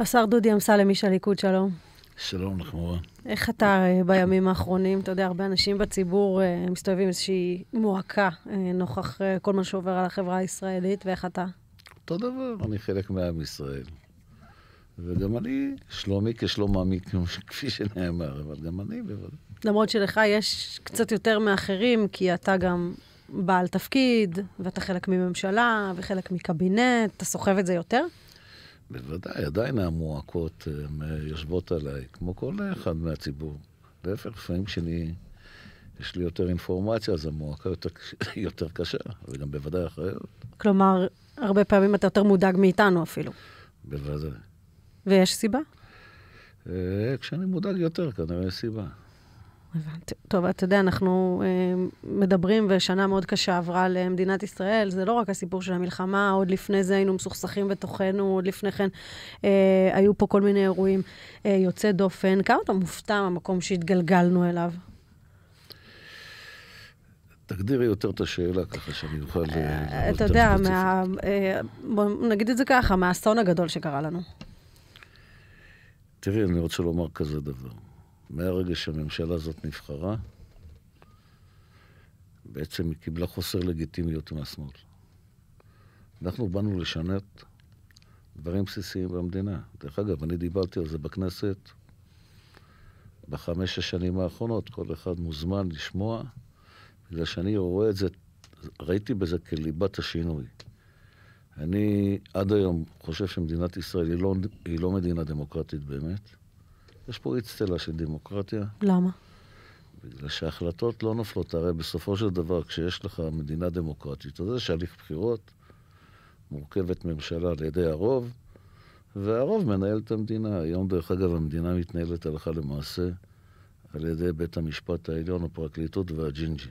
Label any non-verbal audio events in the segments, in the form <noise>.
השר דודי אמסלם, איש הליכוד, שלום. שלום נחמורה. איך אתה אה, בימים האחרונים? אתה יודע, הרבה אנשים בציבור אה, מסתובבים איזושהי מועקה אה, נוכח כל מה שעובר על החברה הישראלית, ואיך אתה? אותו דבר, אני חלק מעם ישראל. וגם אני, שלומי כשלום עמי, כפי שנאמר, אבל גם אני בוודאי. למרות שלך יש קצת יותר מאחרים, כי אתה גם בעל תפקיד, ואתה חלק מממשלה, וחלק מקבינט, אתה סוחב את זה יותר? בוודאי, עדיין המועקות אה, יושבות עליי, כמו כל אחד מהציבור. להפך, לפעמים כשאני, יש לי יותר אינפורמציה, אז המועקה יותר, <laughs> יותר קשה, וגם בוודאי אחריות. כלומר, הרבה פעמים אתה יותר מודאג מאיתנו אפילו. בוודאי. ויש סיבה? אה, כשאני מודאג יותר, כנראה יש סיבה. הבנתי. טוב, אתה יודע, אנחנו אה, מדברים, ושנה מאוד קשה עברה למדינת ישראל. זה לא רק הסיפור של המלחמה, עוד לפני זה היינו מסוכסכים בתוכנו, עוד לפני כן אה, היו פה כל מיני אירועים אה, יוצאי דופן. כמה אתה מופתע מהמקום שהתגלגלנו אליו? תגדירי יותר את השאלה ככה שאני אוכל... אה, אה, אתה יודע, מה... אה, בוא נגיד את זה ככה, מהאסון הגדול שקרה לנו. תראי, אני רוצה לומר כזה דבר. מהרגע שהממשלה הזאת נבחרה, בעצם היא קיבלה חוסר לגיטימיות מהשמאל. אנחנו באנו לשנות דברים בסיסיים במדינה. דרך אגב, אני דיברתי על זה בכנסת בחמש השנים האחרונות, כל אחד מוזמן לשמוע, בגלל שאני רואה את זה, ראיתי בזה כליבת השינוי. אני עד היום חושב שמדינת ישראל היא לא, היא לא מדינה דמוקרטית באמת. יש פה אצטלה של דמוקרטיה. למה? בגלל שההחלטות לא נופלות. הרי בסופו של דבר, כשיש לך מדינה דמוקרטית, אז יש הליך בחירות, מורכבת ממשלה על ידי הרוב, והרוב מנהל את המדינה. היום, דרך אגב, המדינה מתנהלת הלכה למעשה על ידי בית המשפט העליון, הפרקליטות והג'ינג'י.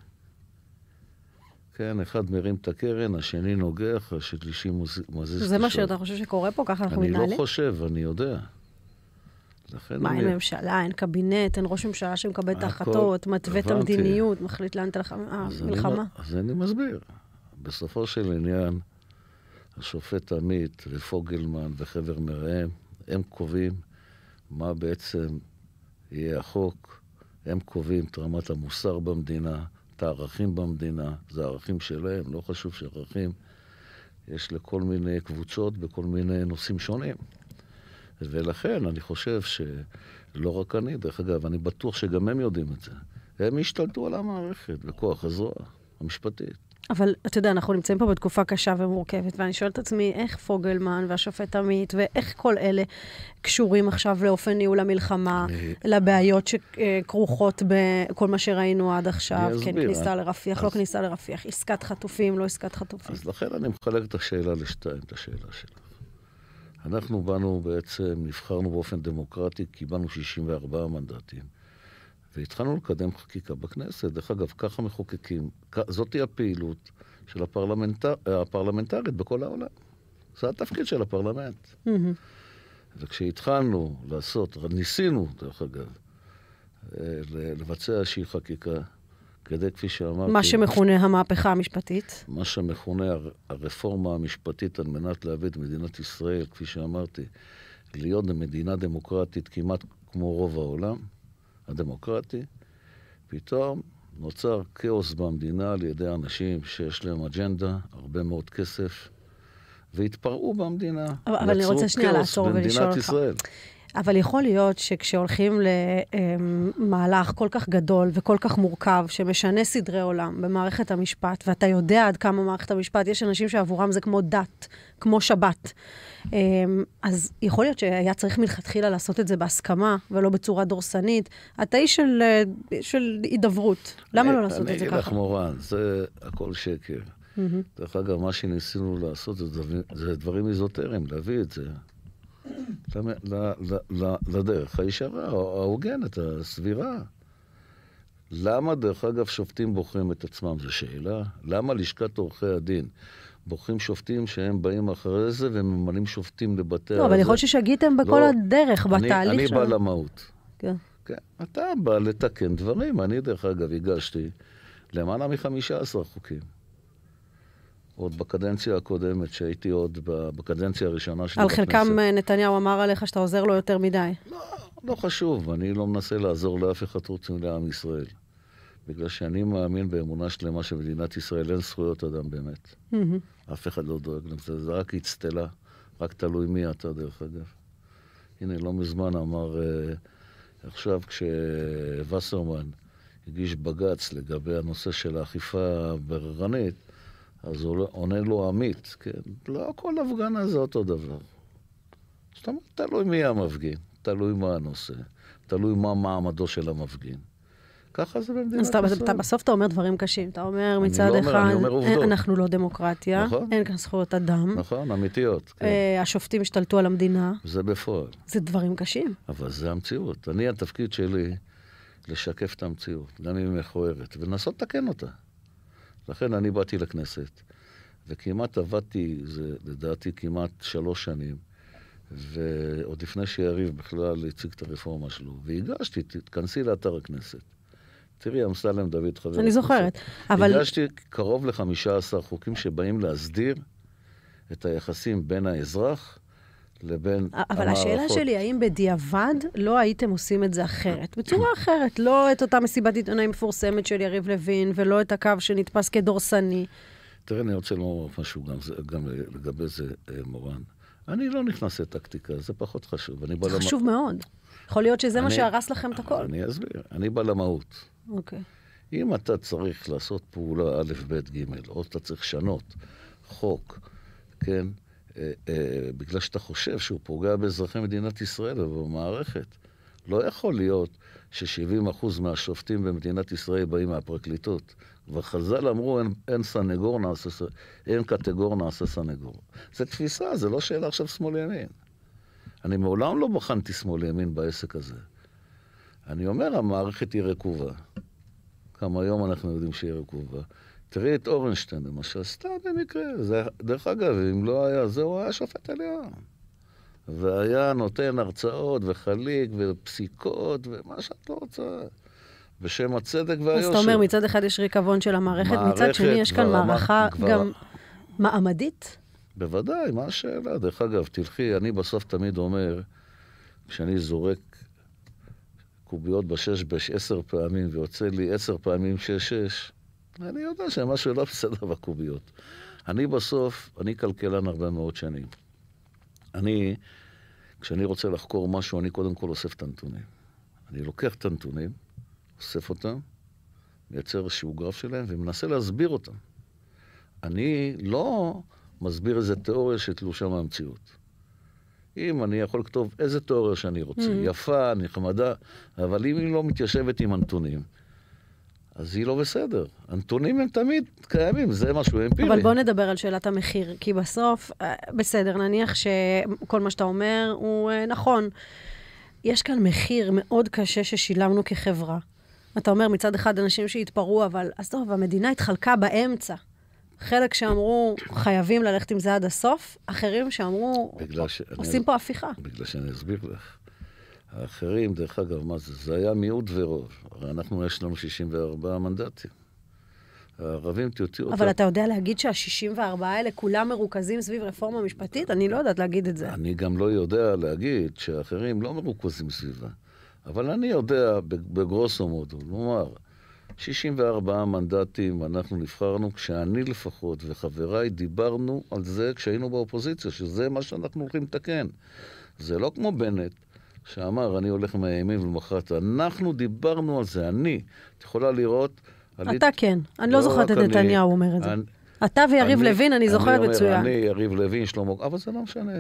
כן, אחד מרים את הקרן, השני נוגח, השלישי מזיז את השם. זה מה שאתה חושב שקורה פה? ככה אנחנו מתנהלים? אני לא חושב, אני יודע. מה, אין ממשלה, אין קבינט, אין ראש ממשלה שמקבל את ההחלטות, מתווה את המדיניות, מחליט לאן תלך המלחמה. אה, אז אני מסביר. בסופו של עניין, השופט עמית ופוגלמן וחבר מרעיהם, הם קובעים מה בעצם יהיה החוק, הם קובעים את רמת המוסר במדינה, את הערכים במדינה, זה ערכים שלהם, לא חשוב שערכים יש לכל מיני קבוצות בכל מיני נושאים שונים. ולכן אני חושב שלא רק אני, דרך אגב, אני בטוח שגם הם יודעים את זה. הם השתלטו על המערכת בכוח הזרוע המשפטית. אבל אתה יודע, אנחנו נמצאים פה בתקופה קשה ומורכבת, ואני שואלת את עצמי, איך פוגלמן והשופט עמית, ואיך כל אלה קשורים עכשיו לאופן ניהול המלחמה, אני... לבעיות שכרוכות בכל מה שראינו עד עכשיו, כן, כניסה לרפיח, לא אז... לא כניסה לרפיח, עסקת חטופים, לא עסקת חטופים. אז לכן אני מחלק את השאלה לשתיים, את השאלה שלה. אנחנו באנו בעצם, נבחרנו באופן דמוקרטי, קיבלנו 64 מנדטים, והתחלנו לקדם חקיקה בכנסת. דרך אגב, ככה מחוקקים, זאתי הפעילות של הפרלמנטר, הפרלמנטרית בכל העולם. זה התפקיד של הפרלמנט. Mm-hmm. וכשהתחלנו לעשות, ניסינו, דרך אגב, אה, לבצע איזושהי חקיקה, כדי, כפי שאמרתי... מה שמכונה המהפכה המשפטית. מה שמכונה הרפורמה המשפטית על מנת להביא את מדינת ישראל, כפי שאמרתי, להיות מדינה דמוקרטית כמעט כמו רוב העולם הדמוקרטי, פתאום נוצר כאוס במדינה על ידי אנשים שיש להם אג'נדה, הרבה מאוד כסף, והתפרעו במדינה. אבל אני רוצה שנייה לעצור ולשאול אותך. ישראל. אבל יכול להיות שכשהולכים למהלך כל כך גדול וכל כך מורכב, שמשנה סדרי עולם במערכת המשפט, ואתה יודע עד כמה מערכת המשפט, יש אנשים שעבורם זה כמו דת, כמו שבת. אז יכול להיות שהיה צריך מלכתחילה לעשות את זה בהסכמה, ולא בצורה דורסנית. אתה איש של, של הידברות, למה לא לעשות את זה ככה? אני אגיד לך מורן, זה הכל שקר. דרך אגב, מה שניסינו לעשות זה דברים איזוטריים, להביא את זה. לדרך הישרה, ההוגנת, הסבירה. למה, דרך אגב, שופטים בוחרים את עצמם? זו שאלה. למה לשכת עורכי הדין בוחרים שופטים שהם באים אחרי זה וממנים שופטים לבתי... לא, אבל יכול להיות ששגיתם בכל לא, הדרך, אני, בתהליך אני, אני בא למהות. כן. כן. אתה בא לתקן דברים. אני, דרך אגב, הגשתי למעלה מ-15 חוקים. עוד בקדנציה הקודמת, שהייתי עוד בקדנציה הראשונה שלי בכנסת. על חלקם בכנסת. אה, נתניהו אמר עליך שאתה עוזר לו יותר מדי. לא, לא חשוב, אני לא מנסה לעזור לאף אחד חוץ מלעם ישראל. בגלל שאני מאמין באמונה שלמה שבמדינת ישראל אין זכויות אדם באמת. Mm-hmm. אף אחד לא דואג לזה, זה רק אצטלה, רק תלוי מי אתה דרך אגב. הנה, לא מזמן אמר, אה, עכשיו כשווסרמן הגיש בג"ץ לגבי הנושא של האכיפה הבררנית, אז הוא לא- עונה לו עמית, כן? לא כל הפגנה זה אותו דבר. זאת אומרת, תלוי מי המפגין, תלוי מה הנושא, תלוי מה מעמדו של המפגין. ככה זה במדינת ישראל. אז אתה, בסוף אתה אומר דברים קשים. אתה אומר מצד לא אחד, אה, אנחנו לא דמוקרטיה, נכון. אין כאן זכויות אדם. נכון, אמיתיות. כן. אה, השופטים השתלטו על המדינה. זה בפועל. זה דברים קשים. אבל זה המציאות. אני, התפקיד שלי לשקף את המציאות, גם אם היא מכוערת, ולנסות לתקן אותה. לכן אני באתי לכנסת, וכמעט עבדתי, זה לדעתי כמעט שלוש שנים, ועוד לפני שיריב בכלל הציג את הרפורמה שלו, והגשתי, תתכנסי לאתר הכנסת. תראי, אמסלם דוד חבר. אני זוכרת, אבל... הגשתי קרוב ל-15 חוקים שבאים להסדיר את היחסים בין האזרח לבין המערכות. אבל השאלה שלי, האם בדיעבד לא הייתם עושים את זה אחרת? בצורה <clears throat> אחרת, לא את אותה מסיבת עיתונאים מפורסמת של יריב לוין, ולא את הקו שנתפס כדורסני. תראה, אני רוצה לומר משהו גם, גם לגבי זה, אה, מורן. אני לא נכנס לטקטיקה, זה פחות חשוב. זה חשוב למה... מאוד. יכול להיות שזה אני, מה שהרס לכם את הכול. אני אסביר, אני בא למהות. אוקיי. Okay. אם אתה צריך לעשות פעולה א', ב', ג', או אתה צריך לשנות חוק, כן? אה, אה, בגלל שאתה חושב שהוא פוגע באזרחי מדינת ישראל ובמערכת. לא יכול להיות ש-70% מהשופטים במדינת ישראל באים מהפרקליטות. וחז"ל אמרו, אין, אין סנגור נעשה, אין קטגור נעשה סנגור. זו תפיסה, זו לא שאלה עכשיו שמאל-ימין. אני מעולם לא בחנתי שמאל-ימין בעסק הזה. אני אומר, המערכת היא רקובה. גם היום אנחנו יודעים שהיא רקובה. תראי את אורנשטיין, למשל, סתם במקרה. זה, דרך אגב, אם לא היה זה, הוא היה שופט עליון. והיה נותן הרצאות וחליק ופסיקות ומה שאת לא רוצה. בשם הצדק והיושר. אז אתה אומר, מצד אחד יש ריקבון של המערכת, מערכת, מצד שני יש כאן מערכה כבר... גם מעמדית? בוודאי, מה השאלה? דרך אגב, תלכי, אני בסוף תמיד אומר, כשאני זורק קוביות בשש, בש עשר פעמים, ויוצא לי עשר פעמים שש-שש, אני יודע שמשהו לא בסדר בקוביות. אני בסוף, אני כלכלן הרבה מאוד שנים. אני, כשאני רוצה לחקור משהו, אני קודם כל אוסף את הנתונים. אני לוקח את הנתונים, אוסף אותם, מייצר איזשהו גרף שלהם ומנסה להסביר אותם. אני לא מסביר איזה תיאוריה שתלושה מהמציאות. אם אני יכול לכתוב איזה תיאוריה שאני רוצה, mm-hmm. יפה, נחמדה, אבל אם היא לא מתיישבת עם הנתונים, אז היא לא בסדר. הנתונים הם תמיד קיימים, זה משהו אמפירי. אבל בוא נדבר על שאלת המחיר, כי בסוף, אה, בסדר, נניח שכל מה שאתה אומר הוא אה, נכון. יש כאן מחיר מאוד קשה ששילמנו כחברה. אתה אומר מצד אחד אנשים שהתפרעו, אבל עזוב, המדינה התחלקה באמצע. חלק שאמרו, חייבים ללכת עם זה עד הסוף, אחרים שאמרו, עושים פה הפיכה. בגלל שאני אסביר לך. האחרים, דרך אגב, מה זה? זה היה מיעוט ורוב. הרי אנחנו, יש לנו 64 מנדטים. הערבים תוציאו אותם. אבל אתה יודע להגיד שה-64 האלה כולם מרוכזים סביב רפורמה משפטית? אני לא יודעת להגיד את זה. אני גם לא יודע להגיד שהאחרים לא מרוכזים סביבה. אבל אני יודע, בגרוסו מודו, כלומר, 64 מנדטים אנחנו נבחרנו, כשאני לפחות וחבריי דיברנו על זה כשהיינו באופוזיציה, שזה מה שאנחנו הולכים לתקן. זה לא כמו בנט, שאמר, אני הולך מהימים ולמחרת, אנחנו דיברנו על זה, אני. את יכולה לראות... עלית... אתה כן, אני לא, לא זוכרת את נתניהו אומר את זה. אני... אתה ויריב אני, לוין, אני זוכרת מצוין. אני, יריב לוין, שלמה, אבל זה לא משנה.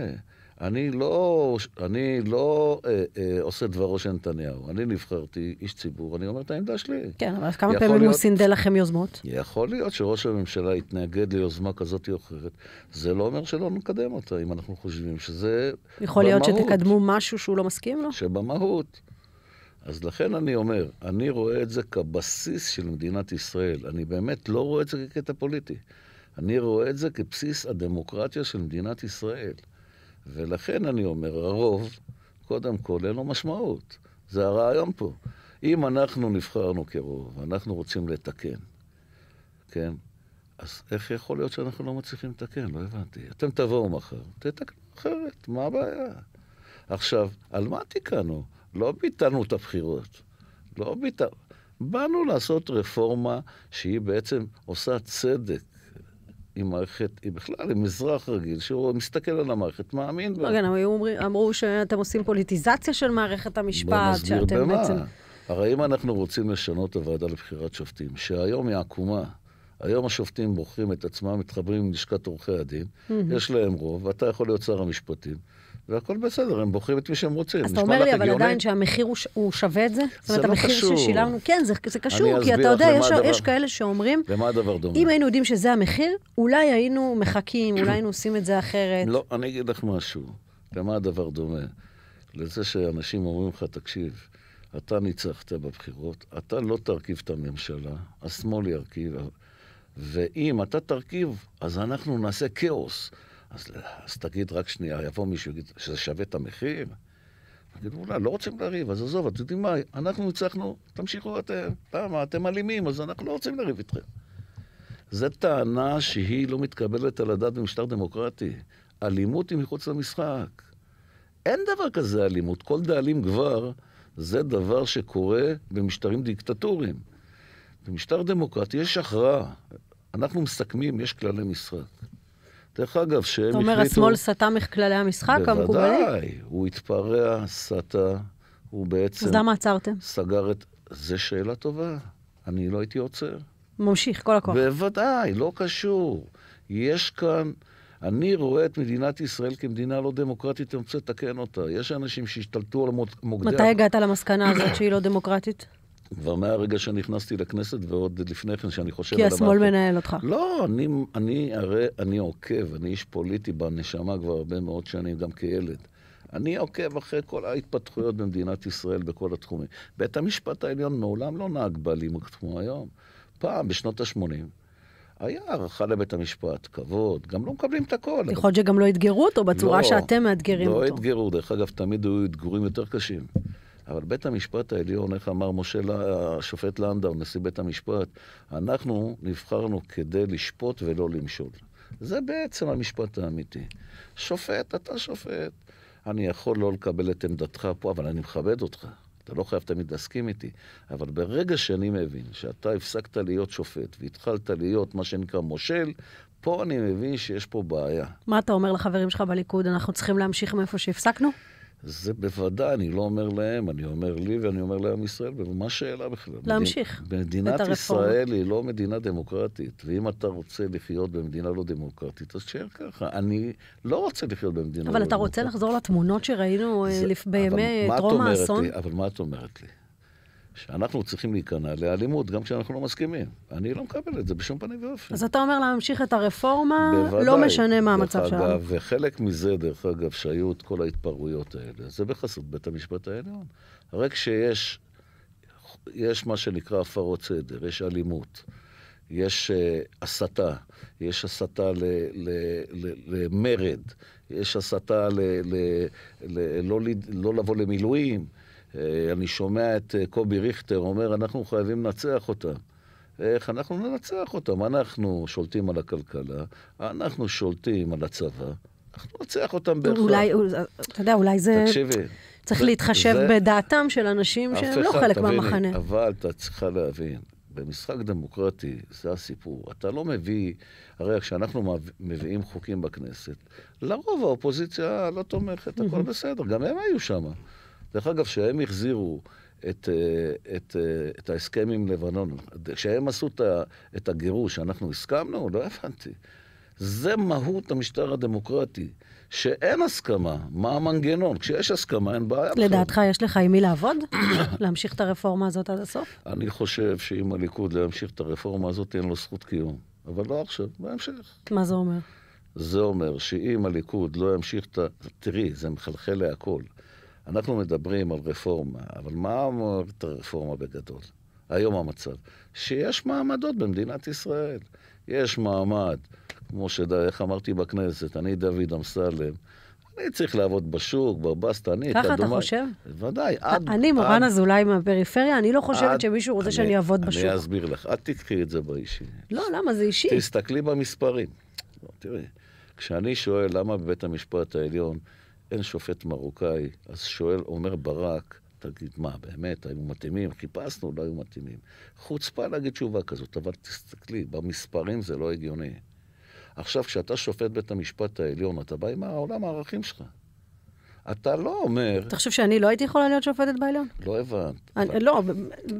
אני לא, אני לא אה, אה, עושה דברו של נתניהו. אני נבחרתי איש ציבור, אני אומר את העמדה שלי. כן, אבל כמה פעמים להיות, הוא סינדל לכם יוזמות? יכול להיות שראש הממשלה יתנגד ליוזמה כזאת או אחרת. זה לא אומר שלא נקדם אותה, אם אנחנו חושבים שזה יכול במהות. יכול להיות שתקדמו משהו שהוא לא מסכים לו? שבמהות. אז לכן אני אומר, אני רואה את זה כבסיס של מדינת ישראל. אני באמת לא רואה את זה כקטע פוליטי. אני רואה את זה כבסיס הדמוקרטיה של מדינת ישראל. ולכן אני אומר, הרוב, קודם כל, אין לו משמעות. זה הרעיון פה. אם אנחנו נבחרנו כרוב, אנחנו רוצים לתקן, כן? אז איך יכול להיות שאנחנו לא מצליחים לתקן? לא הבנתי. אתם תבואו מחר, תתקנו אחרת, מה הבעיה? עכשיו, על מה תיקנו? לא ביטלנו את הבחירות. לא ביטלנו. באנו לעשות רפורמה שהיא בעצם עושה צדק עם מערכת, היא בכלל, עם אזרח רגיל, שהוא מסתכל על המערכת, מאמין בה. כן, הם אמרו שאתם עושים פוליטיזציה של מערכת המשפט, שאתם במה. בעצם... הרי אם אנחנו רוצים לשנות את הוועדה לבחירת שופטים, שהיום היא עקומה, היום השופטים בוחרים את עצמם, מתחברים עם לשכת עורכי הדין, יש להם רוב, ואתה יכול להיות שר המשפטים. והכל בסדר, הם בוחרים את מי שהם רוצים. אז אתה אומר לי, אבל הגיוני? עדיין שהמחיר הוא, הוא שווה את זה? זה לא קשור. זאת אומרת, לא המחיר קשור. ששילמנו, כן, זה, זה קשור, כי אתה יודע, יש, דבר, יש כאלה שאומרים, למה הדבר דומה? אם היינו יודעים שזה המחיר, אולי היינו מחכים, אולי היינו עושים את זה אחרת. לא, אני אגיד לך משהו, למה הדבר דומה? לזה שאנשים אומרים לך, תקשיב, אתה ניצחת בבחירות, אתה לא תרכיב את הממשלה, השמאל ירכיב, ואם אתה תרכיב, אז אנחנו נעשה כאוס. אז, אז תגיד רק שנייה, יבוא מישהו ויגיד שזה שווה את המחיר? יגידו, אולי לא רוצים לריב, אז עזוב, אתם יודעים מה, אנחנו הצלחנו, תמשיכו אתם, למה? אתם אלימים, אז אנחנו לא רוצים לריב איתכם. זו טענה שהיא לא מתקבלת על הדעת במשטר דמוקרטי. אלימות היא מחוץ למשחק. אין דבר כזה אלימות. כל דאלים גבר זה דבר שקורה במשטרים דיקטטוריים. במשטר דמוקרטי יש הכרעה. אנחנו מסכמים, יש כללי משחק. דרך אגב, שהם החליטו... אתה אומר, השמאל סטה מכללי המשחק המקובלים? בוודאי, הוא התפרע, סטה, הוא בעצם... אז למה עצרתם? סגר את... זו שאלה טובה. אני לא הייתי עוצר. ממשיך, כל הכוח. בוודאי, לא קשור. יש כאן... אני רואה את מדינת ישראל כמדינה לא דמוקרטית, אני רוצה לתקן אותה. יש אנשים שהשתלטו על מוקדי... מתי הגעת למסקנה הזאת שהיא לא דמוקרטית? כבר מהרגע שנכנסתי לכנסת ועוד לפני כן, שאני חושב על... כי השמאל מנהל אותך. לא, אני, אני הרי, אני עוקב, אני איש פוליטי בנשמה כבר הרבה מאוד שנים, גם כילד. אני עוקב אחרי כל ההתפתחויות במדינת ישראל בכל התחומים. בית המשפט העליון מעולם לא נהג באלימות כמו היום. פעם, בשנות ה-80, היה הערכה לבית המשפט, כבוד, גם לא מקבלים את הכל. יכול להיות שגם לא אתגרו אותו בצורה לא, שאתם מאתגרים לא אותו. לא אתגרו, דרך אגב, תמיד היו אתגורים יותר קשים. אבל בית המשפט העליון, איך אמר משה, השופט לנדאו, נשיא בית המשפט, אנחנו נבחרנו כדי לשפוט ולא למשול. זה בעצם המשפט האמיתי. שופט, אתה שופט. אני יכול לא לקבל את עמדתך פה, אבל אני מכבד אותך. אתה לא חייב תמיד להסכים איתי, אבל ברגע שאני מבין שאתה הפסקת להיות שופט והתחלת להיות מה שנקרא מושל, פה אני מבין שיש פה בעיה. מה אתה אומר לחברים שלך בליכוד? אנחנו צריכים להמשיך מאיפה שהפסקנו? זה בוודאי, אני לא אומר להם, אני אומר לי ואני אומר לעם ישראל, ומה השאלה בכלל? להמשיך מדינת ישראל היא לא מדינה דמוקרטית, ואם אתה רוצה לחיות במדינה לא דמוקרטית, אז תשאר ככה. אני לא רוצה לחיות במדינה לא דמוקרטית. אבל אתה רוצה לחזור לתמונות שראינו זה, אה, בימי דרום האסון? אבל מה את אומרת לי? שאנחנו צריכים להיכנע לאלימות, גם כשאנחנו לא מסכימים. אני לא מקבל את זה בשום פנים ואופן. אז אתה אומר להמשיך את הרפורמה, לא בוודאי, לא משנה מה המצב שלנו. אגב, וחלק מזה, דרך אגב, שהיו את כל ההתפרעויות האלה, זה בחסות בית המשפט העליון. הרי כשיש יש מה שנקרא הפרות סדר, יש אלימות, יש uh, הסתה, יש הסתה ל, ל, ל, למרד, יש הסתה ל, ל, ל, ל, לא, לא לבוא למילואים. אה, אני שומע את אה, קובי ריכטר אומר, אנחנו חייבים לנצח אותם. איך אנחנו ננצח אותם? אנחנו שולטים על הכלכלה, אנחנו שולטים על הצבא, אנחנו ננצח אותם בהכרח. אולי, אה, אתה יודע, אולי זה... תקשיבי. צריך זה, להתחשב זה... בדעתם של אנשים שהם לא חלק תביני, מהמחנה. אבל אתה צריכה להבין, במשחק דמוקרטי זה הסיפור. אתה לא מביא, הרי כשאנחנו מביאים חוקים בכנסת, לרוב האופוזיציה לא תומכת, הכל בסדר, גם הם היו שם. דרך אגב, כשהם החזירו את, אה, את, אה, את ההסכם עם לבנון, כשהם עשו את הגירוש, אנחנו הסכמנו? לא הבנתי. זה מהות המשטר הדמוקרטי, שאין הסכמה, מה המנגנון? כשיש הסכמה אין בעיה. לדעתך יש לך עם מי לעבוד? <coughs> להמשיך את הרפורמה הזאת עד הסוף? אני חושב שאם הליכוד לא ימשיך את הרפורמה הזאת, אין לו זכות קיום. אבל לא עכשיו, בהמשך. מה זה אומר? זה אומר שאם הליכוד לא ימשיך את ה... תראי, זה מחלחל להכל. אנחנו מדברים על רפורמה, אבל מה אומרת הרפורמה בגדול? היום המצב, שיש מעמדות במדינת ישראל. יש מעמד, כמו שאיך אמרתי בכנסת, אני דוד אמסלם, אני צריך לעבוד בשוק, בבסטה, אני... ככה אתה דומה... חושב? בוודאי. אה, עד, אני, מורן אזולאי מהפריפריה, אני לא חושבת עד, שמישהו רוצה אני, שאני אעבוד בשוק. אני אסביר לך, אל תקחי את זה באישי. לא, למה? זה אישי. תסתכלי במספרים. לא, תראי, כשאני שואל למה בבית המשפט העליון... אין שופט מרוקאי, אז שואל, אומר ברק, תגיד, מה, באמת, היו מתאימים? חיפשנו, לא היו מתאימים. חוצפה להגיד תשובה כזאת, אבל תסתכלי, במספרים זה לא הגיוני. עכשיו, כשאתה שופט בית המשפט העליון, אתה בא עם העולם הערכים שלך. אתה לא אומר... אתה חושב שאני לא הייתי יכולה להיות שופטת בעליון? לא הבנת. אני, אבל... לא,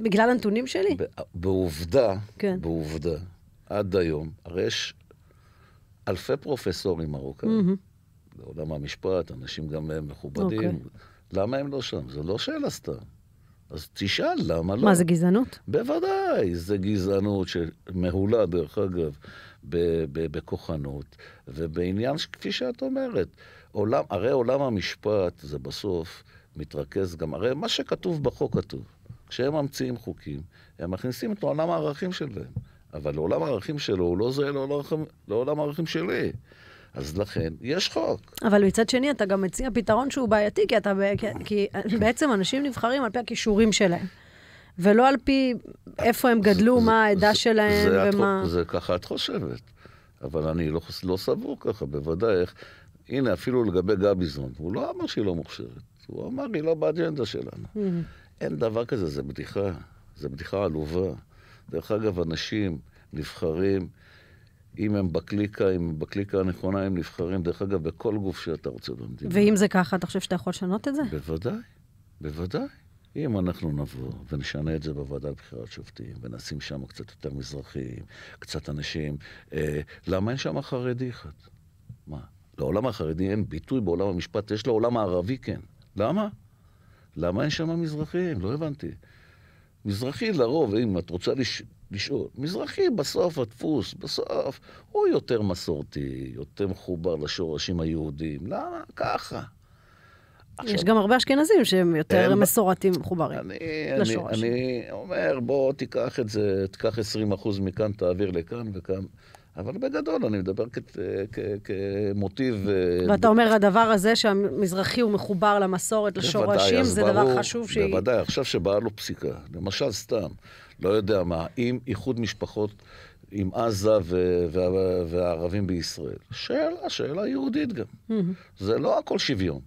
בגלל הנתונים שלי. בעובדה, כן. בעובדה, עד היום, הרי יש אלפי פרופסורים מרוקאים. Mm-hmm. בעולם המשפט, אנשים גם הם מכובדים. Okay. אוקיי. למה הם לא שם? זו לא שאלה סתם. אז תשאל למה לא. מה, זה גזענות? בוודאי, זה גזענות שמהולה, דרך אגב, ב- ב- בכוחנות ובעניין כפי שאת אומרת. עולם, הרי עולם המשפט זה בסוף מתרכז גם, הרי מה שכתוב בחוק כתוב. כשהם ממציאים חוקים, הם מכניסים את עולם הערכים שלהם. אבל עולם הערכים שלו הוא לא זהה לעולם לא לא הערכים שלי. אז לכן יש חוק. אבל מצד שני, אתה גם מציע פתרון שהוא בעייתי, כי, אתה, כי, בעצם אנשים נבחרים על פי הכישורים שלהם. ולא על פי איפה הם גדלו, זה, מה העדה זה, שלהם זה ומה... את, זה ככה את חושבת, אבל אני לא, לא סבור ככה, בוודאי. איך... הנה, אפילו לגבי גביזון, הוא לא אמר שהיא לא מוכשרת, הוא אמר, היא לא באג'נדה שלנו. Mm. אין דבר כזה, זה בדיחה, זה בדיחה עלובה. דרך אגב, אנשים נבחרים אם הם בקליקה, אם הם בקליקה הנכונה, הם נבחרים, דרך אגב, בכל גוף שאתה רוצה במדינה. ואם זה ככה, אתה חושב שאתה יכול לשנות את זה? בוודאי, בוודאי. אם אנחנו נבוא ונשנה את זה בוועדה לבחירת שופטים, ונשים שם קצת יותר מזרחים, קצת אנשים, אה, למה אין שם חרדי אחד? מה? לעולם החרדי אין ביטוי בעולם המשפט, יש לעולם הערבי כן. למה? למה אין שם מזרחים? לא הבנתי. מזרחי לרוב, אם את רוצה לש... בישול. מזרחי בסוף הדפוס, בסוף הוא יותר מסורתי, יותר מחובר לשורשים היהודים. למה? ככה. עכשיו, יש גם הרבה אשכנזים שהם יותר הם... מסורתיים מחוברים אני, לשורש. אני, אני אומר, בוא תיקח את זה, תיקח 20% מכאן, תעביר לכאן וכאן. אבל בגדול, אני מדבר כמוטיב... אה, ואתה אומר, הדבר הזה שהמזרחי הוא מחובר למסורת, לשורשים, זה דבר חשוב שהיא... בוודאי, עכשיו שבאה לו פסיקה. למשל, סתם, לא יודע מה, עם איחוד משפחות עם עזה ו- וה- והערבים בישראל. שאלה, שאלה יהודית גם. Mm-hmm. זה לא הכל שוויון.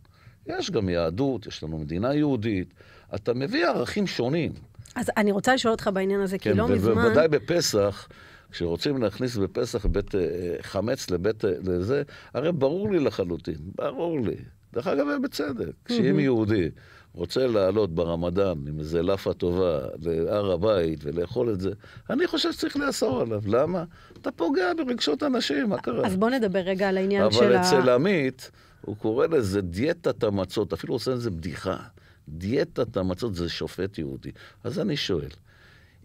יש גם יהדות, יש לנו מדינה יהודית. אתה מביא ערכים שונים. אז אני רוצה לשאול אותך בעניין הזה, כן, כי לא מזמן... כן, ובוודאי בפסח, כשרוצים להכניס בפסח בית, אה, חמץ לבית, אה, לזה, הרי ברור לי לחלוטין, ברור לי. דרך אגב, בצדק, mm-hmm. שאם יהודי רוצה לעלות ברמדאן עם איזה לאפה טובה להר הבית ולאכול את זה, אני חושב שצריך לאסור עליו. למה? אתה פוגע ברגשות אנשים, מה קרה? אז בוא נדבר רגע על העניין של ה... אבל אצל עמית, הוא קורא לזה דיאטת המצות, אפילו עושה איזה בדיחה. דיאטת המצות זה שופט יהודי. אז אני שואל,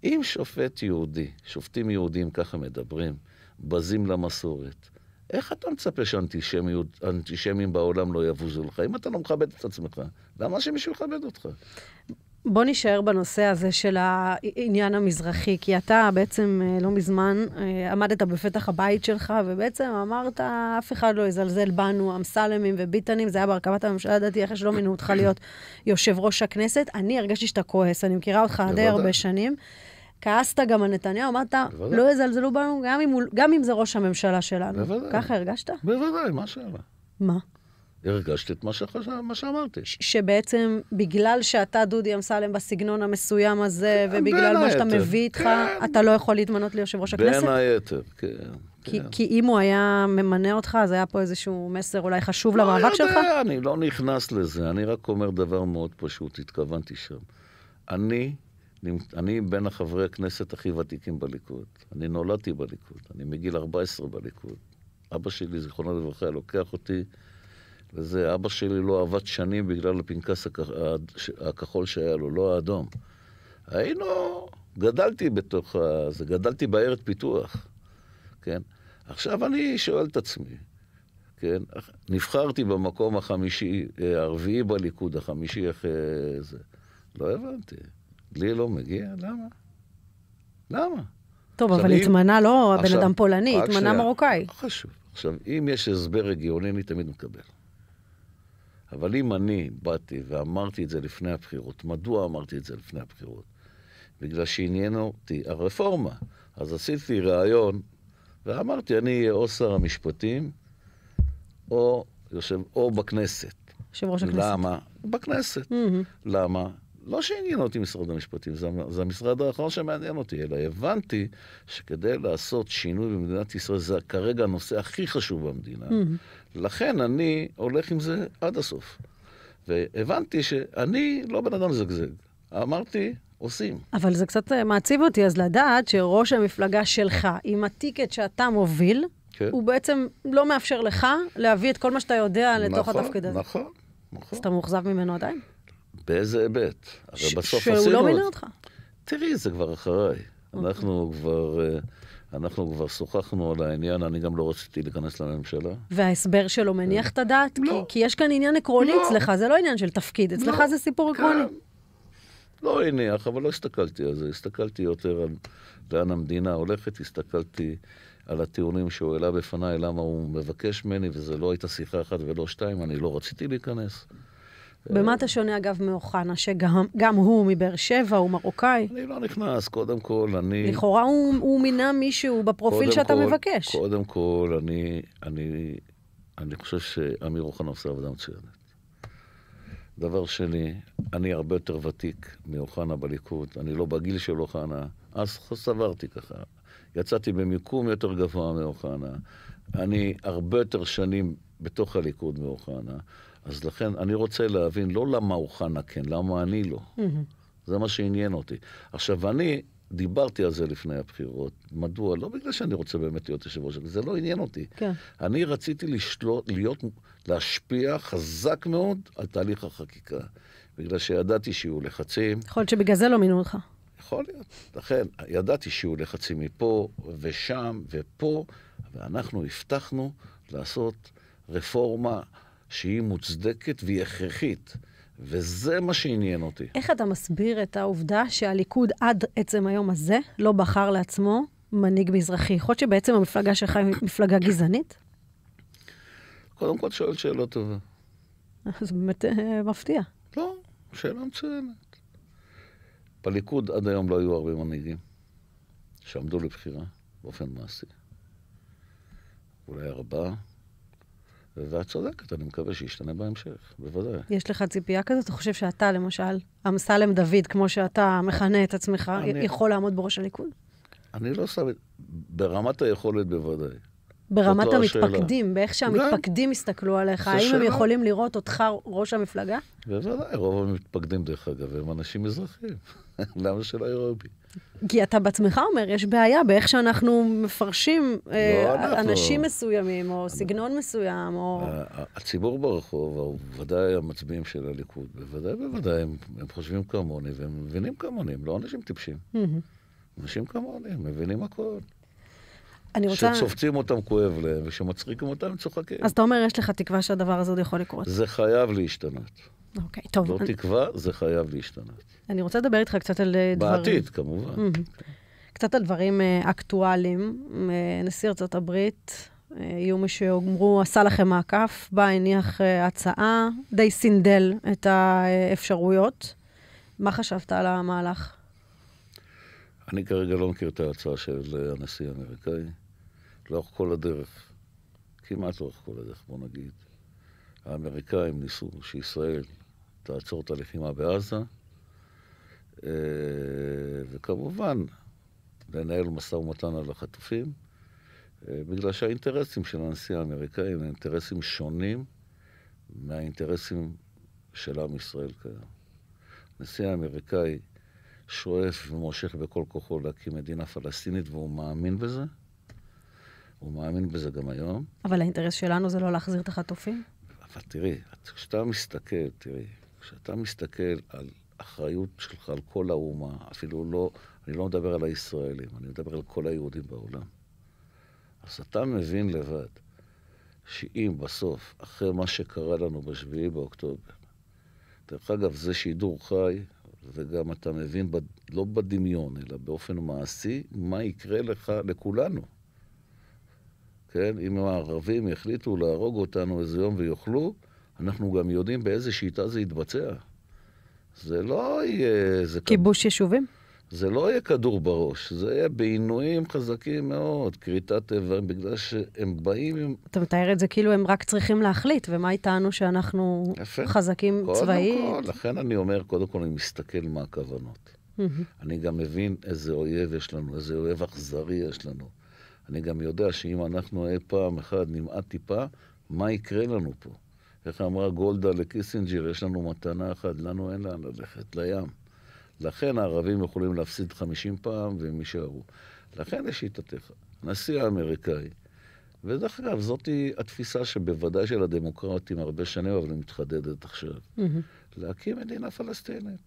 אם שופט יהודי, שופטים יהודים ככה מדברים, בזים למסורת, איך אתה מצפה שאנטישמים בעולם לא יבוזו לך? אם אתה לא מכבד את עצמך, למה שמישהו יכבד אותך? בוא נישאר בנושא הזה של העניין המזרחי, כי אתה בעצם אה, לא מזמן אה, עמדת בפתח הבית שלך, ובעצם אמרת, אף אחד לא יזלזל בנו, אמסלמים וביטנים, זה היה בהרכבת הממשלה, לדעתי, אחרי שלא מינו אותך להיות יושב ראש הכנסת. אני הרגשתי שאתה כועס, אני מכירה אותך די הרבה שנים. כעסת גם על נתניהו, אמרת, לא יזלזלו בנו, גם אם, גם אם זה ראש הממשלה שלנו. בוודאי. ככה הרגשת? בוודאי, מה השאלה? מה? הרגשת את מה, שחש... מה שאמרתי. ש- שבעצם בגלל שאתה דודי אמסלם בסגנון המסוים הזה, כן, ובגלל מה היתר, שאתה מביא איתך, כן. אתה לא יכול להתמנות ליושב ראש הכנסת? בין היתר, כן. כי, כן. כי אם הוא היה ממנה אותך, אז היה פה איזשהו מסר אולי חשוב לא למאבק שלך? לא יודע, אני לא נכנס לזה. אני רק אומר דבר מאוד פשוט, התכוונתי שם. אני אני, אני בין החברי הכנסת הכי ותיקים בליכוד. אני נולדתי בליכוד, אני מגיל 14 בליכוד. אבא שלי, זיכרונו לברכה, לוקח אותי לזה. אבא שלי לא עבד שנים בגלל הפנקס הכ... הכחול שהיה לו, לא האדום. היינו, גדלתי בתוך ה... זה, גדלתי בעיירת פיתוח, כן? עכשיו אני שואל את עצמי, כן? נבחרתי במקום החמישי, אה, הרביעי בליכוד, החמישי אחרי זה. לא הבנתי. לי לא מגיע? למה? למה? טוב, אבל התמנה לא הבן אדם פולני, התמנה מרוקאי. לא חשוב. עכשיו, אם יש הסבר הגיוני, אני תמיד מקבל. אבל אם אני באתי ואמרתי את זה לפני הבחירות, מדוע אמרתי את זה לפני הבחירות? בגלל שעניין אותי הרפורמה. אז עשיתי ראיון ואמרתי, אני אהיה או שר המשפטים, או, יושב, או בכנסת. יושב ראש הכנסת. למה? בכנסת. Mm-hmm. למה? לא שעניין אותי משרד המשפטים, זה, זה המשרד האחרון שמעניין אותי, אלא הבנתי שכדי לעשות שינוי במדינת ישראל, זה כרגע הנושא הכי חשוב במדינה. Mm-hmm. לכן אני הולך עם זה עד הסוף. והבנתי שאני לא בן אדם זגזג. אמרתי, עושים. אבל זה קצת אה, מעציב אותי אז לדעת שראש המפלגה שלך, עם הטיקט שאתה מוביל, כן. הוא בעצם לא מאפשר לך להביא את כל מה שאתה יודע לתוך נכון, התפקיד הזה. נכון, נכון. אז אתה מאוכזב ממנו עדיין? באיזה היבט? הרי ש- בסוף שהוא לא עשינו... שהוא לא מינה אותך. תראי, זה כבר אחריי. אוקיי. אנחנו כבר... אה, אנחנו כבר שוחחנו על העניין, אני גם לא רציתי להיכנס לממשלה. וההסבר שלו מניח אה, את הדעת? לא. כי, כי יש כאן עניין עקרוני לא. אצלך, זה לא עניין של תפקיד, אצלך לא. זה סיפור כן. עקרוני. לא הניח, אבל לא הסתכלתי על זה, הסתכלתי יותר על לאן המדינה הולכת, הסתכלתי על הטיעונים שהוא העלה בפניי, למה הוא מבקש ממני, וזו לא הייתה שיחה אחת ולא שתיים, אני לא רציתי להיכנס. במה אתה שונה, אגב, מאוחנה, שגם הוא מבאר שבע, הוא מרוקאי? אני לא נכנס, קודם כל, אני... לכאורה הוא, הוא מינה מישהו בפרופיל שאתה כל, מבקש. קודם כל, אני, אני, אני חושב שאמיר אוחנה עושה עבודה מצוינת. דבר שני, אני הרבה יותר ותיק מאוחנה בליכוד, אני לא בגיל של אוחנה, אז סברתי ככה. יצאתי במיקום יותר גבוה מאוחנה, אני הרבה יותר שנים בתוך הליכוד מאוחנה. אז לכן אני רוצה להבין לא למה אוחנה כן, למה אני לא. Mm-hmm. זה מה שעניין אותי. עכשיו, אני דיברתי על זה לפני הבחירות. מדוע? לא בגלל שאני רוצה באמת להיות יושב ראש, זה לא עניין אותי. כן. אני רציתי לשלוט, להיות, להשפיע חזק מאוד על תהליך החקיקה, בגלל שידעתי שיהיו לחצים. יכול להיות שבגלל זה לא מינו אותך. יכול להיות. לכן, ידעתי שיהיו לחצים מפה ושם ופה, ואנחנו הבטחנו לעשות רפורמה שהיא מוצדקת והיא הכרחית. וזה מה שעניין אותי. איך אתה מסביר את העובדה שהליכוד עד עצם היום הזה לא בחר לעצמו מנהיג מזרחי? יכול להיות שבעצם המפלגה שלך היא מפלגה גזענית? קודם כל שואלת שאלה טובה. <laughs> זה באמת אה, מפתיע. לא, שאלה מצוינת. בליכוד עד היום לא היו הרבה מנהיגים שעמדו לבחירה באופן מעשי. אולי ארבעה. ואת צודקת, אני מקווה שישתנה בהמשך, בוודאי. יש לך ציפייה כזאת? אתה חושב שאתה, למשל, אמסלם דוד, כמו שאתה מכנה את עצמך, אני... יכול לעמוד בראש הליכוד? אני לא שם... ברמת היכולת בוודאי. ברמת לא המתפקדים, השאלה. באיך שהמתפקדים הסתכלו עליך, האם שאלה. הם יכולים לראות אותך ראש המפלגה? בוודאי, רוב המתפקדים, דרך אגב, הם אנשים אזרחים. <laughs> למה שלא יראו בי? כי אתה בעצמך אומר, יש בעיה באיך שאנחנו מפרשים לא אה, אנחנו. אנשים מסוימים, או אני... סגנון מסוים, או... הציבור ברחוב, או בוודאי המצביעים של הליכוד, בוודאי בוודאי, הם, הם חושבים כמוני, והם מבינים כמוני, הם לא אנשים טיפשים. אנשים כמוני, הם מבינים הכול. אני רוצה... שצופצים אותם כואב להם, ושמצחיקים אותם צוחקים. אז אתה אומר, יש לך תקווה שהדבר הזה עוד יכול לקרות. זה חייב להשתנות. אוקיי, טוב. לא אני... תקווה, זה חייב להשתנות. אני רוצה לדבר איתך קצת על בעתיד, אה, דברים... בעתיד, כמובן. Mm-hmm. קצת על דברים אה, אקטואליים. אה, נשיא ארצות הברית, יהיו מי שיאמרו, עשה לכם מעקף, בא, הניח הצעה, די סינדל את האפשרויות. מה חשבת על המהלך? אני כרגע לא מכיר את ההצעה של הנשיא האמריקאי. לאורך כל הדרך, כמעט לאורך כל הדרך, בוא נגיד, האמריקאים ניסו שישראל תעצור את הלחימה בעזה, אה, וכמובן, לנהל משא ומתן על החטופים, אה, בגלל שהאינטרסים של הנשיא האמריקאי הם אינטרסים שונים מהאינטרסים של עם ישראל כיום. הנשיא האמריקאי שואף ומושך בכל כוחו להקים מדינה פלסטינית, והוא מאמין בזה. הוא מאמין בזה גם היום. אבל האינטרס שלנו זה לא להחזיר את החטופים? אבל תראי, כשאתה מסתכל, תראי, כשאתה מסתכל על אחריות שלך על כל האומה, אפילו לא, אני לא מדבר על הישראלים, אני מדבר על כל היהודים בעולם. אז אתה מבין לבד שאם בסוף, אחרי מה שקרה לנו ב-7 באוקטובר, דרך אגב, זה שידור חי, וגם אתה מבין, ב, לא בדמיון, אלא באופן מעשי, מה יקרה לך, לכולנו. כן? אם הערבים יחליטו להרוג אותנו איזה יום ויאכלו, אנחנו גם יודעים באיזה שיטה זה יתבצע. זה לא יהיה... זה כיבוש כד... יישובים? זה לא יהיה כדור בראש, זה יהיה בעינויים חזקים מאוד, כריתת איברים, בגלל שהם באים עם... אתה מתאר את זה כאילו הם רק צריכים להחליט, ומה איתנו שאנחנו יפה. חזקים קודם צבאית? קודם כל, לכן אני אומר, קודם כל אני מסתכל מה הכוונות. אני גם מבין איזה אויב יש לנו, איזה אויב אכזרי יש לנו. אני גם יודע שאם אנחנו אי פעם אחת נמעט טיפה, מה יקרה לנו פה? איך אמרה גולדה לקיסינג'ר, יש לנו מתנה אחת, לנו אין לאן ללכת, לים. לכן הערבים יכולים להפסיד 50 פעם והם יישארו. לכן לשיטתך, הנשיא האמריקאי, ודרך אגב, זאת התפיסה שבוודאי של הדמוקרטים הרבה שנים, אבל היא מתחדדת עכשיו, mm-hmm. להקים מדינה פלסטינית.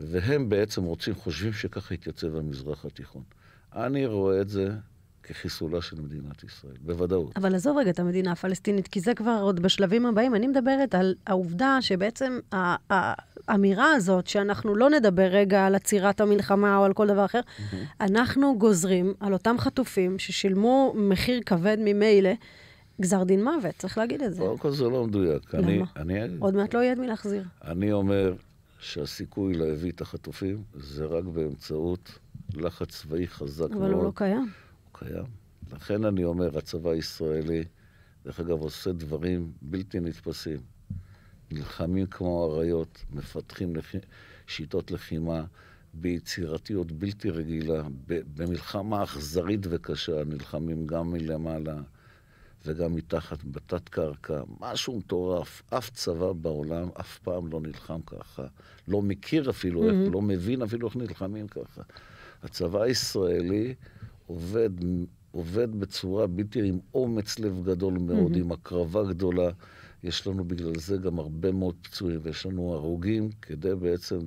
והם בעצם רוצים, חושבים שככה יתייצב המזרח התיכון. אני רואה את זה כחיסולה של מדינת ישראל, בוודאות. אבל עזוב רגע את המדינה הפלסטינית, כי זה כבר עוד בשלבים הבאים. אני מדברת על העובדה שבעצם האמירה הזאת, שאנחנו לא נדבר רגע על עצירת המלחמה או על כל דבר אחר, mm-hmm. אנחנו גוזרים על אותם חטופים ששילמו מחיר כבד ממילא. גזר דין מוות, צריך להגיד את זה. קודם כל זה לא מדויק. למה? אני, אני... עוד מעט לא יהיה את מי להחזיר. אני אומר שהסיכוי להביא את החטופים זה רק באמצעות לחץ צבאי חזק אבל מאוד. אבל הוא לא קיים. קיים. לכן אני אומר, הצבא הישראלי, דרך אגב, עושה דברים בלתי נתפסים. נלחמים כמו אריות, מפתחים לח... שיטות לחימה ביצירתיות בלתי רגילה, ב... במלחמה אכזרית וקשה, נלחמים גם מלמעלה וגם מתחת, בתת-קרקע. משהו מטורף. אף צבא בעולם אף פעם לא נלחם ככה. לא מכיר אפילו mm-hmm. איך, לא מבין אפילו איך נלחמים ככה. הצבא הישראלי... עובד, עובד בצורה בלתי, עם אומץ לב גדול מאוד, mm-hmm. עם הקרבה גדולה. יש לנו בגלל זה גם הרבה מאוד פצועים, ויש לנו הרוגים כדי בעצם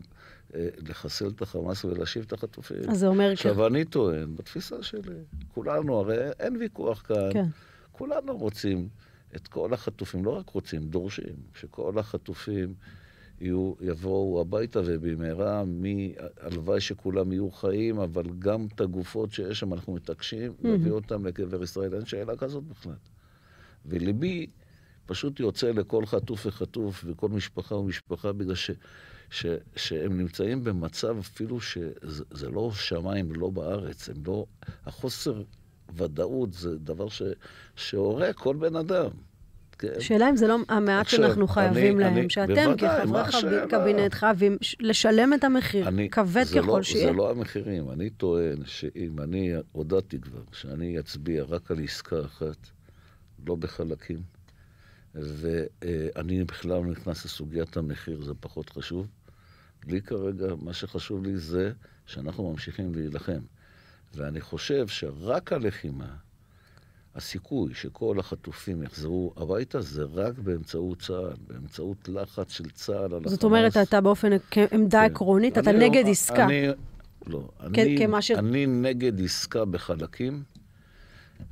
אה, לחסל את החמאס ולהשיב את החטופים. אז זה אומר... עכשיו, כך. אני טוען, בתפיסה שלי, כולנו, הרי אין ויכוח כאן, כן. כולנו רוצים את כל החטופים, לא רק רוצים, דורשים שכל החטופים... יהיו, יבואו הביתה, ובמהרה, מי, הלוואי שכולם יהיו חיים, אבל גם את הגופות שיש שם, אנחנו מתעקשים mm-hmm. להביא אותם לקבר ישראל. אין שאלה כזאת בכלל. וליבי פשוט יוצא לכל חטוף וחטוף, וכל משפחה ומשפחה, בגלל ש, ש, שהם נמצאים במצב אפילו שזה לא שמיים, לא בארץ, הם לא... החוסר ודאות זה דבר ש, שהורג כל בן אדם. השאלה כן. אם זה לא המעט עכשיו, שאנחנו חייבים אני, להם, אני, שאתם כחברי קבינט חייבים לשלם את המחיר, אני, כבד לא- ככל לא, שיהיה. זה לא המחירים. אני טוען שאם אני, הודעתי כבר, שאני אצביע רק על עסקה אחת, לא בחלקים, ואני בכלל לא נכנס לסוגיית המחיר, זה פחות חשוב. לי כרגע, מה שחשוב לי זה שאנחנו ממשיכים להילחם. ואני חושב שרק הלחימה, הסיכוי שכל החטופים יחזרו הביתה זה רק באמצעות צה"ל, באמצעות לחץ של צה"ל על החמאס. זאת אומרת, אתה באופן, עמדה כן. עקרונית, אתה לא- נגד לא, עסקה. אני, לא, אני, כמה ש... אני נגד עסקה בחלקים.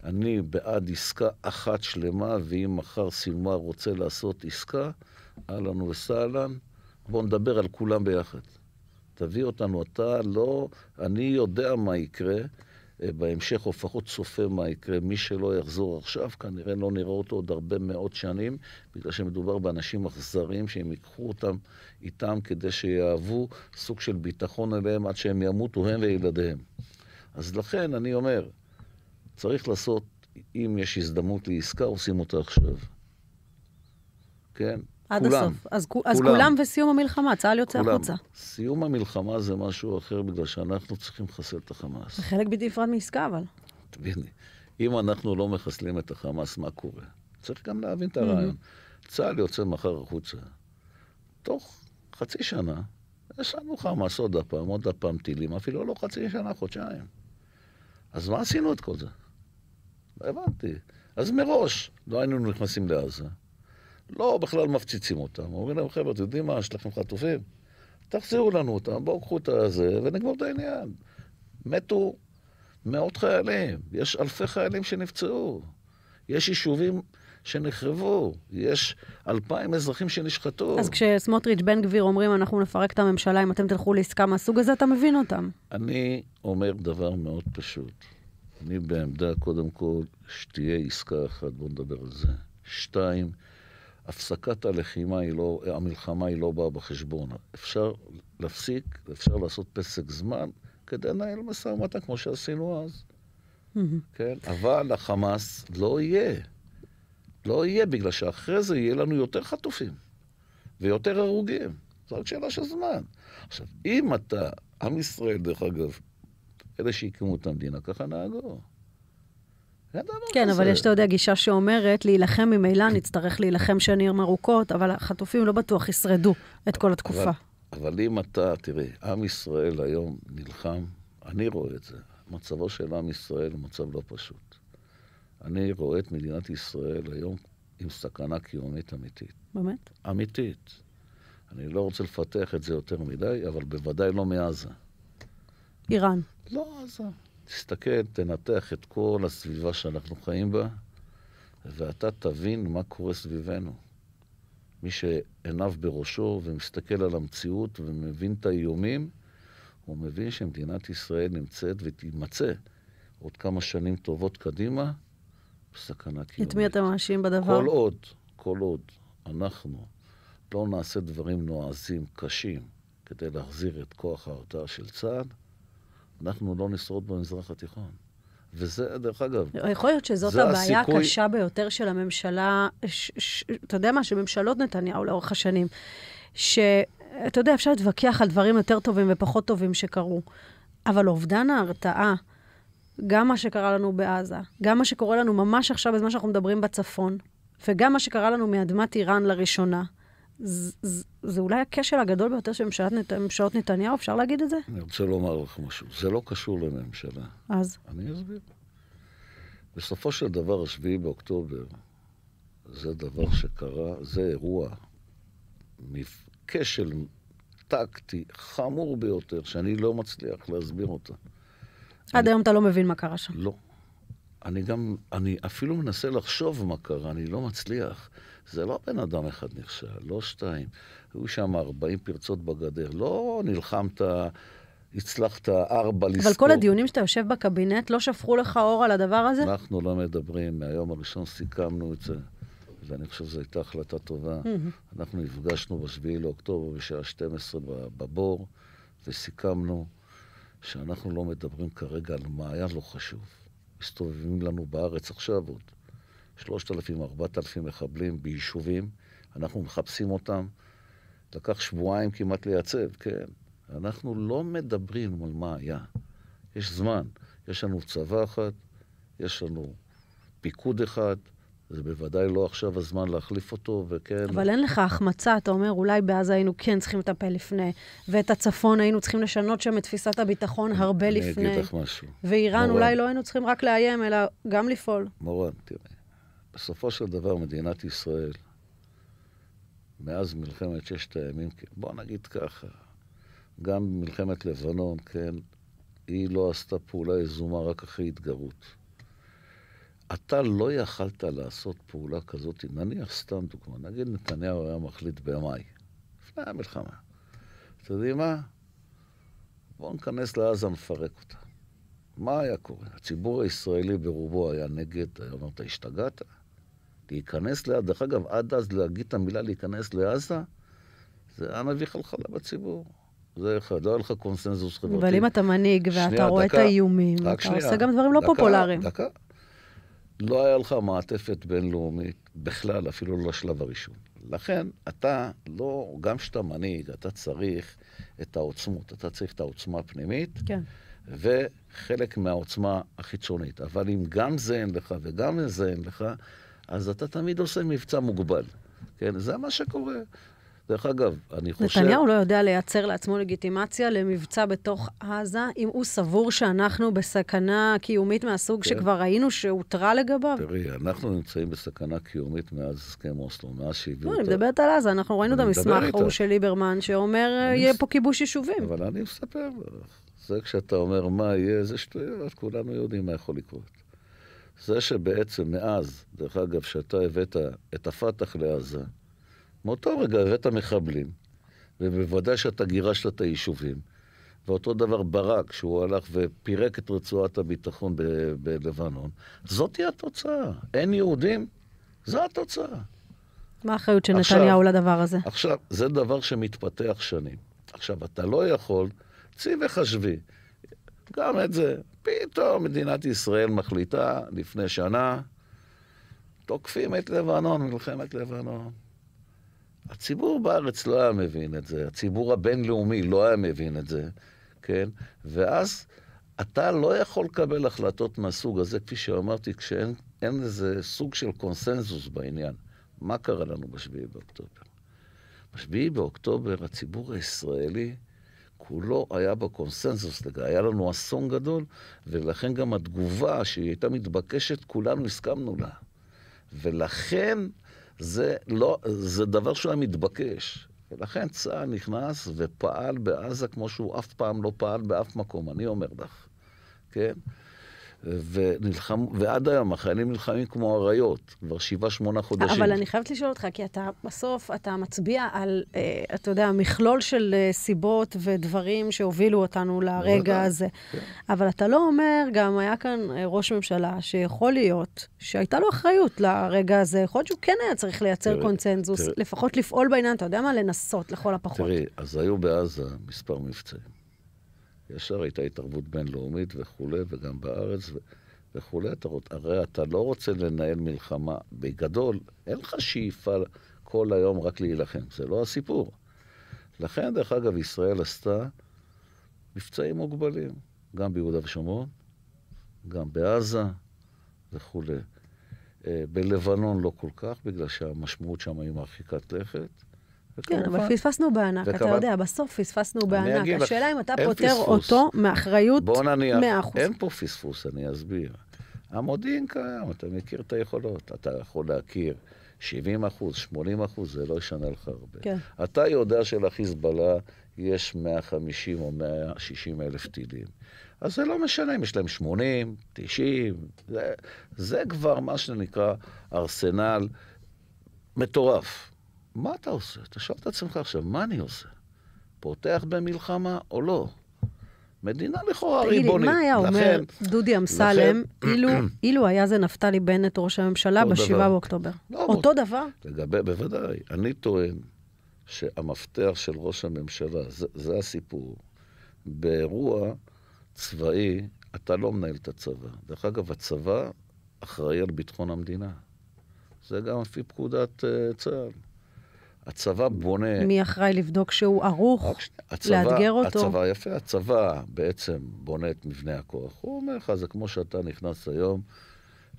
אני בעד עסקה אחת שלמה, ואם מחר סילמה רוצה לעשות עסקה, אהלן וסהלן, בואו נדבר על כולם ביחד. תביא אותנו אתה, לא, אני יודע מה יקרה. בהמשך, או לפחות צופה מה יקרה. מי שלא יחזור עכשיו, כנראה לא נראה אותו עוד הרבה מאות שנים, בגלל שמדובר באנשים אכזריים שהם ייקחו אותם איתם כדי שיהוו סוג של ביטחון אליהם עד שהם ימותו, הם וילדיהם. אז לכן אני אומר, צריך לעשות, אם יש הזדמנות לעסקה, עושים אותה עכשיו. כן? עד כולם. הסוף. אז, כולם. אז כולם וסיום המלחמה, צה"ל יוצא כולם. החוצה. סיום המלחמה זה משהו אחר, בגלל שאנחנו צריכים לחסל את החמאס. זה חלק בלתי נפרד מעסקה, אבל. תביני, אם אנחנו לא מחסלים את החמאס, מה קורה? צריך גם להבין את הרעיון. צה"ל יוצא מחר החוצה. תוך חצי שנה, יש לנו חמאס עוד הפעם, עוד הפעם טילים, אפילו לא חצי שנה, חודשיים. אז מה עשינו את כל זה? לא הבנתי. אז מראש לא היינו נכנסים לעזה. לא בכלל מפציצים אותם. אומרים להם, חבר'ה, אתם יודעים מה, יש לכם חטופים? תחזירו לנו אותם, בואו קחו את הזה ונגמור את העניין. מתו מאות חיילים, יש אלפי חיילים שנפצעו, יש יישובים שנחרבו, יש אלפיים אזרחים שנשחטו. אז כשסמוטריץ', בן גביר אומרים, אנחנו נפרק את הממשלה, אם אתם תלכו לעסקה מהסוג הזה, אתה מבין אותם. אני אומר דבר מאוד פשוט. אני בעמדה, קודם כל, שתהיה עסקה אחת, בואו נדבר על זה. שתיים, הפסקת הלחימה היא לא, המלחמה היא לא באה בחשבון. אפשר להפסיק, אפשר לעשות פסק זמן כדי לנהל משא ומתן כמו שעשינו אז. כן? אבל החמאס לא יהיה. לא יהיה, בגלל שאחרי זה יהיה לנו יותר חטופים ויותר הרוגים. זו רק שאלה של זמן. עכשיו, אם אתה, עם ישראל, דרך אגב, אלה שהקימו את המדינה, ככה נהגו. כן, אבל יש, אתה יודע, גישה שאומרת, להילחם ממילא, נצטרך להילחם שנים ארוכות, אבל החטופים לא בטוח ישרדו את כל התקופה. אבל אם אתה, תראי, עם ישראל היום נלחם, אני רואה את זה, מצבו של עם ישראל הוא מצב לא פשוט. אני רואה את מדינת ישראל היום עם סכנה קיומית אמיתית. באמת? אמיתית. אני לא רוצה לפתח את זה יותר מדי, אבל בוודאי לא מעזה. איראן. לא עזה. תסתכל, תנתח את כל הסביבה שאנחנו חיים בה, ואתה תבין מה קורה סביבנו. מי שעיניו בראשו ומסתכל על המציאות ומבין את האיומים, הוא מבין שמדינת ישראל נמצאת ותימצא עוד כמה שנים טובות קדימה בסכנה קיומית. את מי אתה מאשים בדבר? כל עוד, כל עוד אנחנו לא נעשה דברים נועזים, קשים, כדי להחזיר את כוח ההרתעה של צה"ל, אנחנו לא נשרוד במזרח התיכון. וזה, דרך אגב... זה הסיכוי... יכול להיות שזאת הבעיה הסיכוי... הקשה ביותר של הממשלה, אתה יודע מה, של ממשלות נתניהו לאורך השנים. שאתה יודע, אפשר להתווכח על דברים יותר טובים ופחות טובים שקרו, אבל אובדן ההרתעה, גם מה שקרה לנו בעזה, גם מה שקורה לנו ממש עכשיו בזמן שאנחנו מדברים בצפון, וגם מה שקרה לנו מאדמת איראן לראשונה, זה, אולי הכשל הגדול ביותר של ממשלת, ממשלות נתניהו, אפשר להגיד את זה? אני רוצה לומר לך משהו, זה לא קשור לממשלה. אז? אני אסביר. בסופו של דבר, 7 באוקטובר, זה דבר שקרה, זה אירוע, כשל טקטי חמור ביותר, שאני לא מצליח להסביר אותו. עד היום אתה לא מבין מה קרה שם. לא. אני גם, אני אפילו מנסה לחשוב מה קרה, אני לא מצליח. זה לא בן אדם אחד נכשל, לא שתיים. היו שם 40 פרצות בגדר, לא נלחמת... הצלחת ארבע לזכור. אבל כל הדיונים שאתה יושב בקבינט, לא שפכו לך אור על הדבר הזה? אנחנו לא מדברים, מהיום הראשון סיכמנו את זה, ואני חושב שזו הייתה החלטה טובה. Mm-hmm. אנחנו נפגשנו ב-7 לאוקטובר בשעה 12 בבור, וסיכמנו שאנחנו לא מדברים כרגע על מה היה לא חשוב. מסתובבים לנו בארץ עכשיו עוד. 3,000, 4,000 מחבלים ביישובים, אנחנו מחפשים אותם. לקח שבועיים כמעט לייצב, כן. אנחנו לא מדברים על מה היה. יש זמן. יש לנו צבא אחד, יש לנו פיקוד אחד, זה בוודאי לא עכשיו הזמן להחליף אותו, וכן... אבל אין לך החמצה, אתה אומר, אולי בעזה היינו כן צריכים לטפל לפני, ואת הצפון היינו צריכים לשנות שם את תפיסת הביטחון הרבה לפני. אני אגיד לך משהו. ואיראן מורן. אולי לא היינו צריכים רק לאיים, אלא גם לפעול. מורן, תראה. בסופו של דבר מדינת ישראל, מאז מלחמת ששת הימים, כן, בוא נגיד ככה, גם מלחמת לבנון, כן, היא לא עשתה פעולה יזומה רק אחרי התגרות. אתה לא יכלת לעשות פעולה כזאת, נניח סתם דוגמה, נגיד נתניהו היה מחליט במאי, לפני המלחמה. אתם יודעים מה? בואו ניכנס לעזה, נפרק אותה. מה היה קורה? הציבור הישראלי ברובו היה נגד, היה אומר, אתה השתגעת? להיכנס לעזה, דרך אגב, עד אז להגיד את המילה להיכנס לעזה, זה היה מביא חלחלה בציבור. זה אחד, לא היה לך קונסנזוס חברתי. אבל אם אתה מנהיג ואתה רואה את האיומים, אתה שנייה, עושה גם דברים לא דקה, פופולריים. דקה. לא היה לך מעטפת בינלאומית בכלל, אפילו לא לשלב הראשון. לכן, אתה לא, גם כשאתה מנהיג, אתה צריך את העוצמות, אתה צריך את העוצמה הפנימית. כן. וחלק מהעוצמה החיצונית. אבל אם גם זה אין לך וגם זה אין לך, אז אתה תמיד עושה מבצע מוגבל. כן, זה מה שקורה. דרך אגב, אני חושב... נתניהו לא יודע לייצר לעצמו לגיטימציה למבצע בתוך עזה, אם הוא סבור שאנחנו בסכנה קיומית מהסוג כן. שכבר ראינו שהותרה לגביו? תראי, אנחנו נמצאים בסכנה קיומית מאז הסכם אוסלו, מאז שהביאו אותה... לא, אני מדברת על עזה, אנחנו ראינו את המסמך ההוא של ליברמן, שאומר, יהיה פה כיבוש יישובים. אבל אני מספר זה כשאתה אומר מה יהיה, זה שטויות, כולנו יודעים מה יכול לקרות. זה שבעצם מאז, דרך אגב, שאתה הבאת את הפת"ח לעזה, מאותו רגע הבאת מחבלים, ובוודאי שאתה גירשת את היישובים. ואותו דבר ברק, שהוא הלך ופירק את רצועת הביטחון ב- בלבנון. זאת היא התוצאה. אין יהודים, זו התוצאה. מה האחריות של נתניהו לדבר הזה? עכשיו, זה דבר שמתפתח שנים. עכשיו, אתה לא יכול, צי וחשבי, גם את זה, פתאום מדינת ישראל מחליטה לפני שנה, תוקפים את לבנון, מלחמת לבנון. הציבור בארץ לא היה מבין את זה, הציבור הבינלאומי לא היה מבין את זה, כן? ואז אתה לא יכול לקבל החלטות מהסוג הזה, כפי שאמרתי, כשאין איזה סוג של קונסנזוס בעניין. מה קרה לנו בשביעי באוקטובר? בשביעי באוקטובר הציבור הישראלי כולו היה בקונסנזוס היה לנו אסון גדול, ולכן גם התגובה שהיא הייתה מתבקשת, כולנו הסכמנו לה. ולכן זה, לא, זה דבר שהוא היה מתבקש. ולכן צה"ל נכנס ופעל בעזה כמו שהוא אף פעם לא פעל באף מקום, אני אומר לך, כן? ונלחם, ועד היום החיילים נלחמים כמו אריות, כבר שבעה, שמונה חודשים. אבל אני חייבת לשאול אותך, כי אתה בסוף, אתה מצביע על, אה, אתה יודע, מכלול של אה, סיבות ודברים שהובילו אותנו לרגע הזה. כן. אבל אתה לא אומר, גם היה כאן אה, ראש ממשלה שיכול להיות שהייתה לו אחריות לרגע הזה, יכול להיות שהוא כן היה צריך לייצר תראי, קונצנזוס, תראי. לפחות לפעול בעניין, אתה יודע מה? לנסות לכל הפחות. תראי, אז היו בעזה מספר מבצעים. ישר הייתה התערבות בינלאומית וכולי, וגם בארץ ו... וכולי. אתה רוצ... הרי אתה לא רוצה לנהל מלחמה. בגדול, אין לך שאיפה כל היום רק להילחם, זה לא הסיפור. לכן, דרך אגב, ישראל עשתה מבצעים מוגבלים, גם ביהודה ושומרון, גם בעזה וכולי. אה, בלבנון לא כל כך, בגלל שהמשמעות שם היא מרחיקת לכת. כן, אבל פספסנו בענק, אתה יודע, בסוף פספסנו בענק. השאלה אם אתה פוטר פספוס. אותו מאחריות 100%. אין פה פספוס, אני אסביר. המודיעין קיים, אתה מכיר את היכולות. אתה יכול להכיר 70 אחוז, 80 אחוז, זה לא ישנה לך הרבה. כן. אתה יודע שלחיזבאללה יש 150 או 160 אלף טילים. אז זה לא משנה אם יש להם 80, 90, זה, זה כבר מה שנקרא ארסנל מטורף. מה אתה עושה? אתה שואל את עצמך עכשיו, מה אני עושה? פותח במלחמה או לא? מדינה לכאורה ריבונית. תגיד לי, מה היה לכן, אומר דודי אמסלם אילו, <clears throat> אילו היה זה נפתלי בנט ראש הממשלה ב-7 באוקטובר? לא, אותו דבר? לגבי, בוודאי. אני טוען שהמפתח של ראש הממשלה, זה, זה הסיפור. באירוע צבאי, אתה לא מנהל את הצבא. דרך אגב, הצבא אחראי על ביטחון המדינה. זה גם לפי פקודת uh, צה"ל. הצבא בונה... מי אחראי לבדוק שהוא ערוך, הצבא, לאתגר אותו? הצבא, יפה, הצבא בעצם בונה את מבנה הכוח. הוא אומר לך, זה כמו שאתה נכנס היום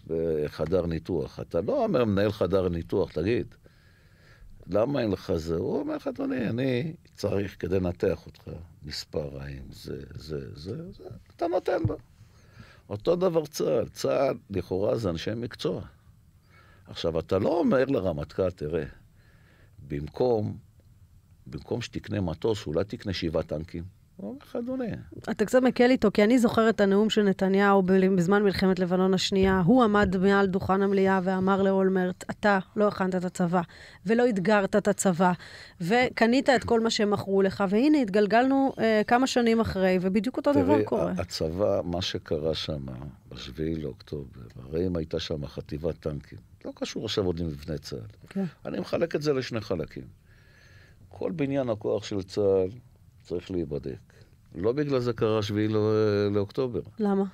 בחדר ניתוח. אתה לא אומר, מנהל חדר ניתוח, תגיד, למה אין לך זה? הוא אומר לך, אדוני, אני צריך כדי לנתח אותך מספר רעים, זה, זה, זה, זה, זה, אתה נותן לו. אותו דבר צה"ל. צה"ל, לכאורה, זה אנשי מקצוע. עכשיו, אתה לא אומר לרמטכ"ל, תראה, במקום, במקום שתקנה מטוס, אולי תקנה שבעה טנקים. וכדומה. אתה קצת מקל איתו, כי אני זוכרת את הנאום של נתניהו בזמן מלחמת לבנון השנייה. הוא עמד מעל דוכן המליאה ואמר לאולמרט, אתה לא הכנת את הצבא, ולא אתגרת את הצבא, וקנית את כל מה שהם מכרו לך, והנה, התגלגלנו אה, כמה שנים אחרי, ובדיוק אותו תראי, דבר קורה. תראי, הצבא, מה שקרה שם, ב-7 לאוקטובר, הרי אם הייתה שם חטיבת טנקים, לא קשור עכשיו עוד למבנה צה"ל. כן. אני מחלק את זה לשני חלקים. כל בניין הכוח של צה"ל, צריך להיבדק. לא בגלל זה קרה 7 לא, לאוקטובר. למה?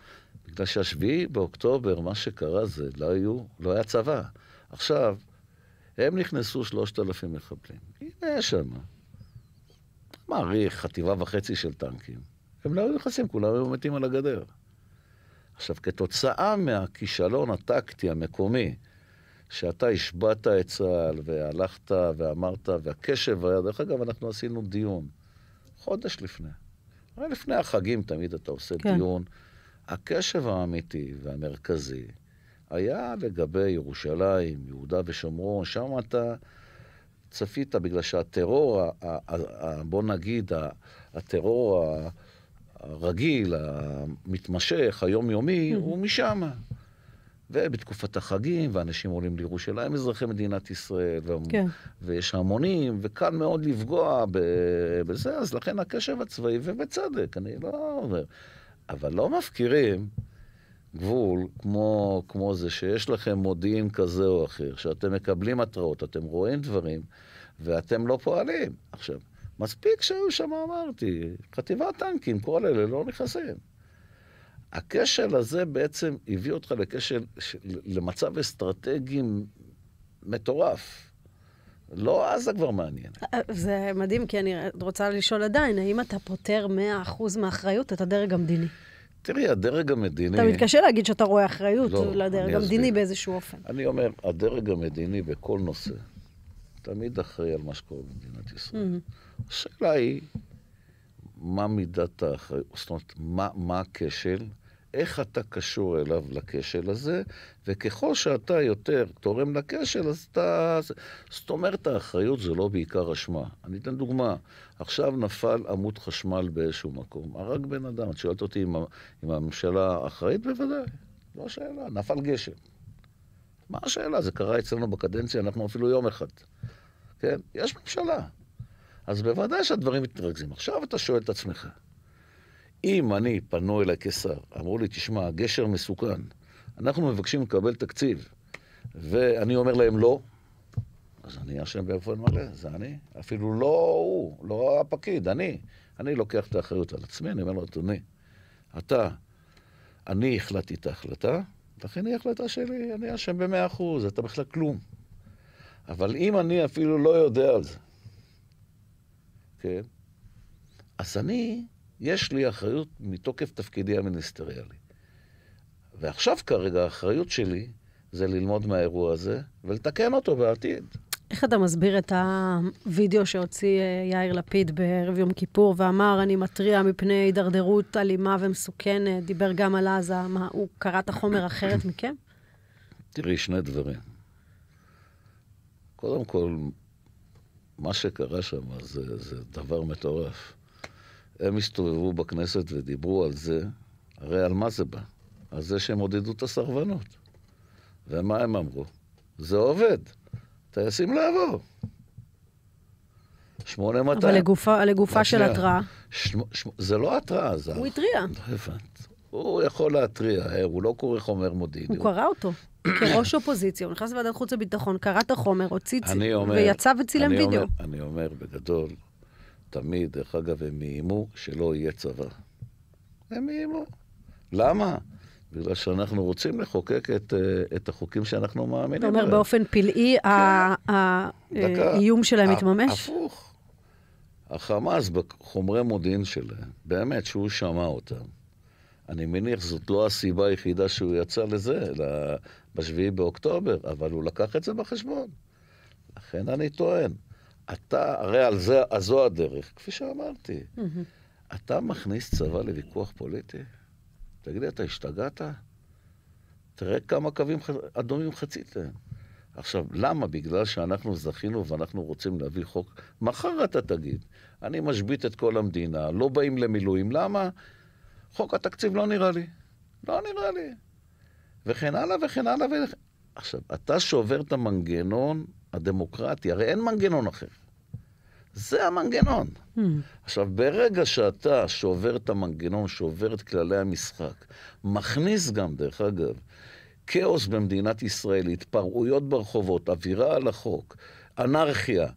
בגלל שה-7 באוקטובר, מה שקרה זה, לא, היו, לא היה צבא. עכשיו, הם נכנסו 3,000 מחבלים. הנה יש שם, מעריך, חטיבה וחצי של טנקים. הם לא היו נכנסים, כולם היו מתים על הגדר. עכשיו, כתוצאה מהכישלון הטקטי המקומי, שאתה השבעת את צה"ל והלכת ואמרת, והקשב היה, דרך אגב, אנחנו עשינו דיון. חודש לפני. הרי לפני החגים תמיד אתה עושה כן. דיון. הקשב האמיתי והמרכזי היה לגבי ירושלים, יהודה ושומרון, שם אתה צפית בגלל שהטרור, ה- ה- ה- בוא נגיד, הטרור הרגיל, המתמשך, היומיומי, הוא משם. ובתקופת החגים, ואנשים עולים לירושלים, אזרחי מדינת ישראל, ו... כן. ויש המונים, וקל מאוד לפגוע בזה, אז לכן הקשב הצבאי, ובצדק, אני לא אומר. אבל לא מפקירים גבול כמו, כמו זה שיש לכם מודיעין כזה או אחר, שאתם מקבלים התראות, אתם רואים דברים, ואתם לא פועלים. עכשיו, מספיק שהיו שם, אמרתי, חטיבת טנקים, כל אלה לא נכנסים. הכשל הזה בעצם הביא אותך לכשל, למצב אסטרטגי מטורף. לא עזה כבר מעניין. אה, אה, זה מדהים, כי אני רוצה לשאול עדיין, האם אתה פותר 100% מהאחריות את הדרג המדיני? תראי, הדרג המדיני... אתה מתקשה להגיד שאתה רואה אחריות לא, לדרג המדיני באיזשהו אופן. אני אומר, הדרג המדיני בכל נושא תמיד אחראי על מה שקורה במדינת ישראל. השאלה היא, מה מידת האחריות, זאת אומרת, מה, מה הכשל, איך אתה קשור אליו לכשל הזה, וככל שאתה יותר תורם לכשל, אז אתה... זאת אומרת, האחריות זה לא בעיקר אשמה. אני אתן דוגמה. עכשיו נפל עמוד חשמל באיזשהו מקום, הרג בן אדם. את שואלת אותי אם, הממשלה אחראית? בוודאי, לא שאלה. נפל גשם. מה השאלה? זה קרה אצלנו בקדנציה, אנחנו אפילו יום אחד. כן? יש ממשלה. אז בוודאי שהדברים מתרכזים. עכשיו אתה שואל את עצמך, אם אני פנו אליי כשר, אמרו לי, תשמע, גשר מסוכן, אנחנו מבקשים לקבל תקציב, ואני אומר להם לא, אז אני אשם באופן מלא, זה אני. אפילו לא הוא, לא הפקיד, אני. אני לוקח את האחריות על עצמי, אני אומר לו, אדוני, אתה, אני החלטתי את ההחלטה, לכן היא החלטה שלי, אני אשם במאה אחוז, אתה בכלל כלום. אבל אם אני אפילו לא יודע על זה, כן? אז אני, יש לי אחריות מתוקף תפקידי המיניסטריאלי. ועכשיו כרגע האחריות שלי זה ללמוד מהאירוע הזה ולתקן אותו בעתיד. איך אתה מסביר את הווידאו שהוציא אה, יאיר לפיד בערב יום כיפור ואמר, אני מתריע מפני הידרדרות אלימה ומסוכנת, דיבר גם על עזה, אה, מה, הוא קרא את החומר אחרת מכם? תראי, שני דברים. קודם כל, מה שקרה שם זה, זה דבר מטורף. הם הסתובבו בכנסת ודיברו על זה, הרי על מה זה בא? על זה שהם עודדו את הסרבנות. ומה הם אמרו? זה עובד, טייסים לעבור. 8200. אבל לגופה, לגופה של התראה. ש... שמ, זה לא התראה, זה... הוא התריע. לא הבנת. הוא יכול להתריע, הוא לא קורא חומר מודיעיני. הוא, הוא קרא אותו. כראש כן, אופוזיציה, הוא נכנס לוועדת חוץ וביטחון, קרא את החומר, הוציא, ויצא וצילם אני וידאו. אומר, אני אומר בגדול, תמיד, דרך אגב, הם איימו שלא יהיה צבא. הם איימו. למה? בגלל שאנחנו רוצים לחוקק את, אה, את החוקים שאנחנו מאמינים בהם. אתה אומר, עליהם. באופן פלאי כן. האיום כן. שלהם מתממש? הפוך. החמאס בחומרי מודיעין שלהם, באמת שהוא שמע אותם. אני מניח שזאת לא הסיבה היחידה שהוא יצא לזה, ב-7 באוקטובר, אבל הוא לקח את זה בחשבון. לכן אני טוען, אתה, הרי על זה, זו הדרך, כפי שאמרתי. אתה מכניס צבא לוויכוח פוליטי? תגיד לי, אתה השתגעת? תראה כמה קווים אדומים חציתם. עכשיו, למה? בגלל שאנחנו זכינו ואנחנו רוצים להביא חוק? מחר אתה תגיד, אני משבית את כל המדינה, לא באים למילואים, למה? חוק התקציב לא נראה לי. לא נראה לי. וכן הלאה וכן הלאה. וכן... עכשיו, אתה שובר את המנגנון הדמוקרטי, הרי אין מנגנון אחר. זה המנגנון. Mm. עכשיו, ברגע שאתה שובר את המנגנון, שובר את כללי המשחק, מכניס גם, דרך אגב, כאוס במדינת ישראל, התפרעויות ברחובות, אווירה על החוק, אנרכיה,